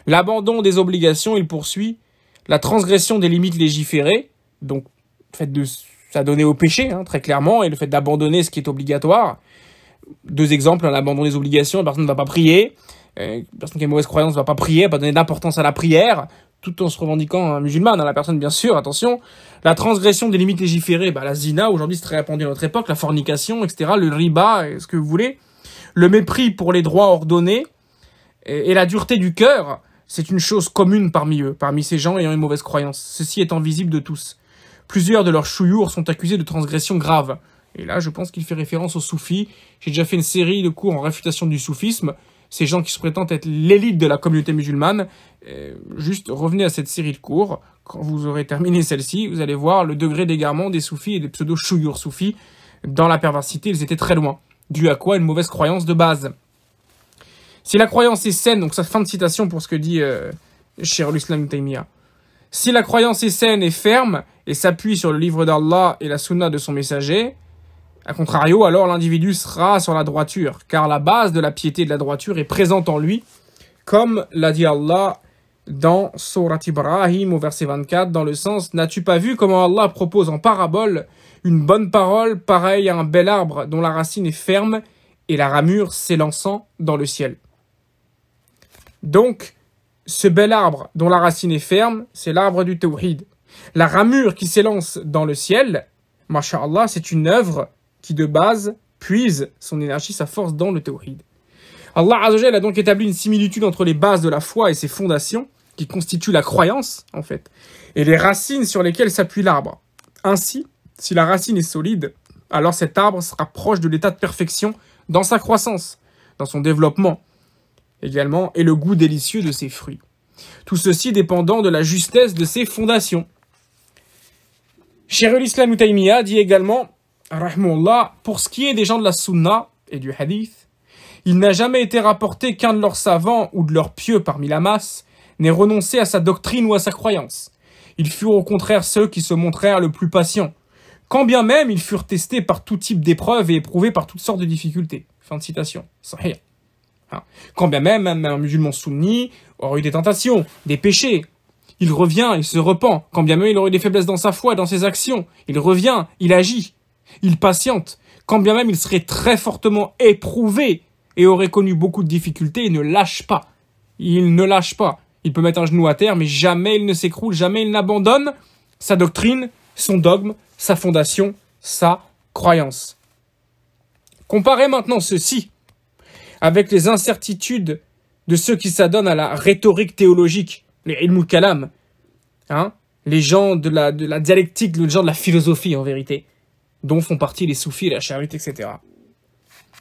L'abandon des obligations, il poursuit la transgression des limites légiférées, donc le fait de s'adonner au péché, hein, très clairement, et le fait d'abandonner ce qui est obligatoire. Deux exemples, hein, l'abandon des obligations, la personne ne va pas prier, une euh, personne qui a une mauvaise croyance va pas prier, pas donner d'importance à la prière, tout en se revendiquant musulman. à hein, la personne bien sûr, attention. La transgression des limites légiférées, bah, la zina, aujourd'hui c'est très répandu à notre époque, la fornication, etc., le riba, ce que vous voulez. Le mépris pour les droits ordonnés et, la dureté du cœur, c'est une chose commune parmi eux, parmi ces gens ayant une mauvaise croyance, ceci étant visible de tous. Plusieurs de leurs chouyours sont accusés de transgressions graves. Et là, je pense qu'il fait référence aux soufis. J'ai déjà fait une série de cours en réfutation du soufisme ces gens qui se prétendent être l'élite de la communauté musulmane. Euh, juste revenez à cette série de cours. Quand vous aurez terminé celle-ci, vous allez voir le degré d'égarement des soufis et des pseudo-chouyours soufis. Dans la perversité, ils étaient très loin. Dû à quoi Une mauvaise croyance de base. Si la croyance est saine, donc ça fin de citation pour ce que dit euh, Islam Si la croyance est saine et ferme et s'appuie sur le livre d'Allah et la sunna de son messager, a contrario, alors l'individu sera sur la droiture, car la base de la piété de la droiture est présente en lui, comme l'a dit Allah dans Surat Ibrahim au verset 24, dans le sens « N'as-tu pas vu comment Allah propose en parabole une bonne parole pareille à un bel arbre dont la racine est ferme et la ramure s'élançant dans le ciel ?» Donc, ce bel arbre dont la racine est ferme, c'est l'arbre du Tawhid. La ramure qui s'élance dans le ciel, Masha'Allah, c'est une œuvre qui de base puise son énergie, sa force dans le théoride. Allah Azajel a donc établi une similitude entre les bases de la foi et ses fondations, qui constituent la croyance, en fait, et les racines sur lesquelles s'appuie l'arbre. Ainsi, si la racine est solide, alors cet arbre sera proche de l'état de perfection dans sa croissance, dans son développement également, et le goût délicieux de ses fruits. Tout ceci dépendant de la justesse de ses fondations. Shirul Islam dit également pour ce qui est des gens de la Sunna et du Hadith, il n'a jamais été rapporté qu'un de leurs savants ou de leurs pieux parmi la masse n'ait renoncé à sa doctrine ou à sa croyance. Ils furent au contraire ceux qui se montrèrent le plus patients, quand bien même ils furent testés par tout type d'épreuves et éprouvés par toutes sortes de difficultés. Fin de citation. Sahih. Hein. Quand bien même un musulman soumis aurait eu des tentations, des péchés, il revient, il se repent. Quand bien même il aurait eu des faiblesses dans sa foi, dans ses actions, il revient, il agit il patiente, quand bien même il serait très fortement éprouvé et aurait connu beaucoup de difficultés, il ne lâche pas. Il ne lâche pas. Il peut mettre un genou à terre, mais jamais il ne s'écroule, jamais il n'abandonne sa doctrine, son dogme, sa fondation, sa croyance. Comparez maintenant ceci avec les incertitudes de ceux qui s'adonnent à la rhétorique théologique, les Ilmul hein, les gens de la, de la dialectique, les gens de la philosophie en vérité dont font partie les soufis la charite, etc.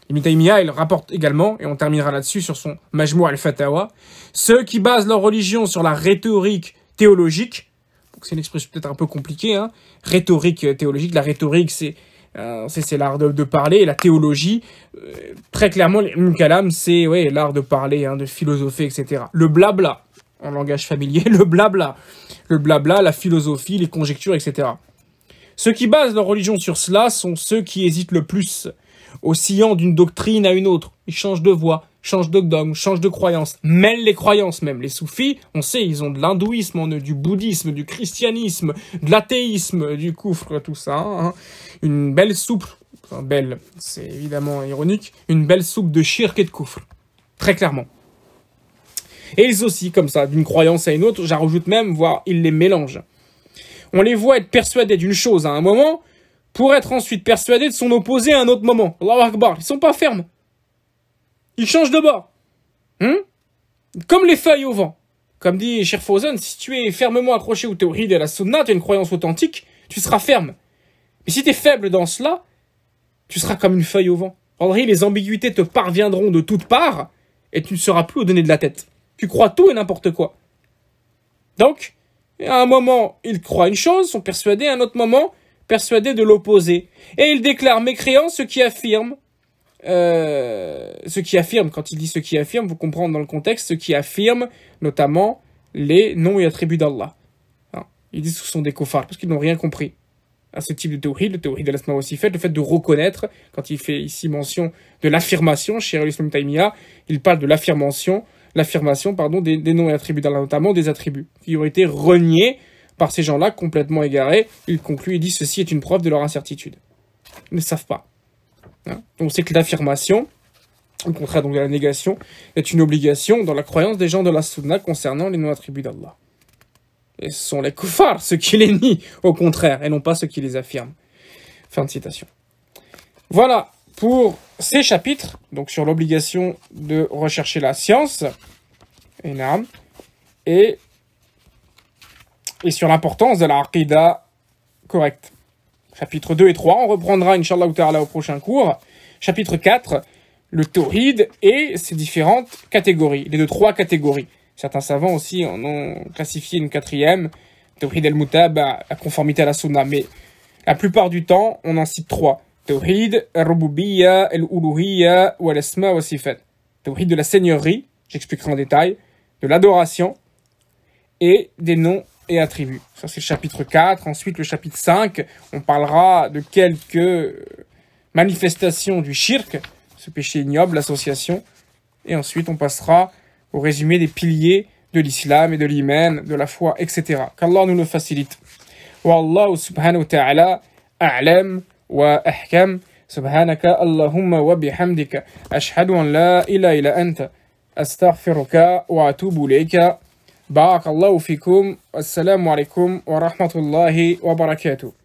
Ibn Taymiyyah, il rapporte également, et on terminera là-dessus sur son Majmou al-Fatawa, ceux qui basent leur religion sur la rhétorique théologique, c'est une expression peut-être un peu compliquée, hein, rhétorique théologique, la rhétorique c'est euh, c'est l'art de, parler, et la théologie, euh, très clairement, le c'est ouais, l'art de parler, hein, de philosopher, etc. Le blabla, en langage familier, (laughs) le blabla, le blabla, la philosophie, les conjectures, etc. Ceux qui basent leur religion sur cela sont ceux qui hésitent le plus, oscillant d'une doctrine à une autre. Ils changent de voie, changent de dogme, changent de croyance, mêlent les croyances même. Les soufis, on sait, ils ont de l'hindouisme, du bouddhisme, du christianisme, de l'athéisme, du coufre, tout ça. Hein. Une belle soupe, enfin belle, c'est évidemment ironique, une belle soupe de shirk et de coufre, Très clairement. Et ils aussi, comme ça, d'une croyance à une autre, j'en rajoute même, voire ils les mélangent. On les voit être persuadés d'une chose à un moment pour être ensuite persuadés de son opposé à un autre moment. Allahu Akbar, ils sont pas fermes. Ils changent de bord. Hmm? Comme les feuilles au vent. Comme dit Fosen, si tu es fermement accroché aux théories de la sunna, tu as une croyance authentique, tu seras ferme. Mais si tu es faible dans cela, tu seras comme une feuille au vent. En les ambiguïtés te parviendront de toutes parts et tu ne seras plus au donné de la tête. Tu crois tout et n'importe quoi. Donc, et à un moment, ils croient une chose, sont persuadés, à un autre moment, persuadés de l'opposé. Et ils déclarent mécréants ceux qui affirment, euh, ceux qui affirment, quand il dit ceux qui affirment, vous comprenez dans le contexte, ceux qui affirment notamment les noms et attributs d'Allah. Hein, ils disent que ce sont des koufars, parce qu'ils n'ont rien compris à ce type de théorie, le théorie de l'asma aussi fait, le fait de reconnaître, quand il fait ici mention de l'affirmation, chez al-Islam il parle de l'affirmation, l'affirmation pardon des, noms et attributs, d'Allah, notamment des attributs qui ont été reniés par ces gens-là complètement égarés. Il conclut et dit ceci est une preuve de leur incertitude. Ils ne savent pas. Hein on sait que l'affirmation, au contraire donc de la négation, est une obligation dans la croyance des gens de la sunna concernant les noms et attributs d'Allah. Et ce sont les koufars, ceux qui les nient, au contraire, et non pas ceux qui les affirment. Fin de citation. Voilà pour ces chapitres, donc sur l'obligation de rechercher la science, énorme, et, et sur l'importance de la correcte. Chapitre 2 et 3, on reprendra, Inch'Allah Ta'ala, au prochain cours. Chapitre 4, le tawhid et ses différentes catégories. les deux trois catégories. Certains savants aussi en ont classifié une quatrième, tawhid al-mutab, la conformité à la sunna, mais la plupart du temps, on en cite trois. Tawhid al-Rububiyya, al-Uluhiyya, ou al-Asma Tawhid de la seigneurie, j'expliquerai en détail, de l'adoration et des noms et attributs. Ça, c'est le chapitre 4. Ensuite, le chapitre 5, on parlera de quelques euh, manifestations du shirk, ce péché ignoble, l'association. Et ensuite, on passera au résumé des piliers de l'islam et de l'Iman, de la foi, etc. Qu'Allah nous le facilite. Allah subhanahu wa ta'ala, a'lam. وأحكام سبحانك اللهم وبحمدك أشهد أن لا إله إلا أنت أستغفرك وأتوب إليك بارك الله فيكم والسلام عليكم ورحمة الله وبركاته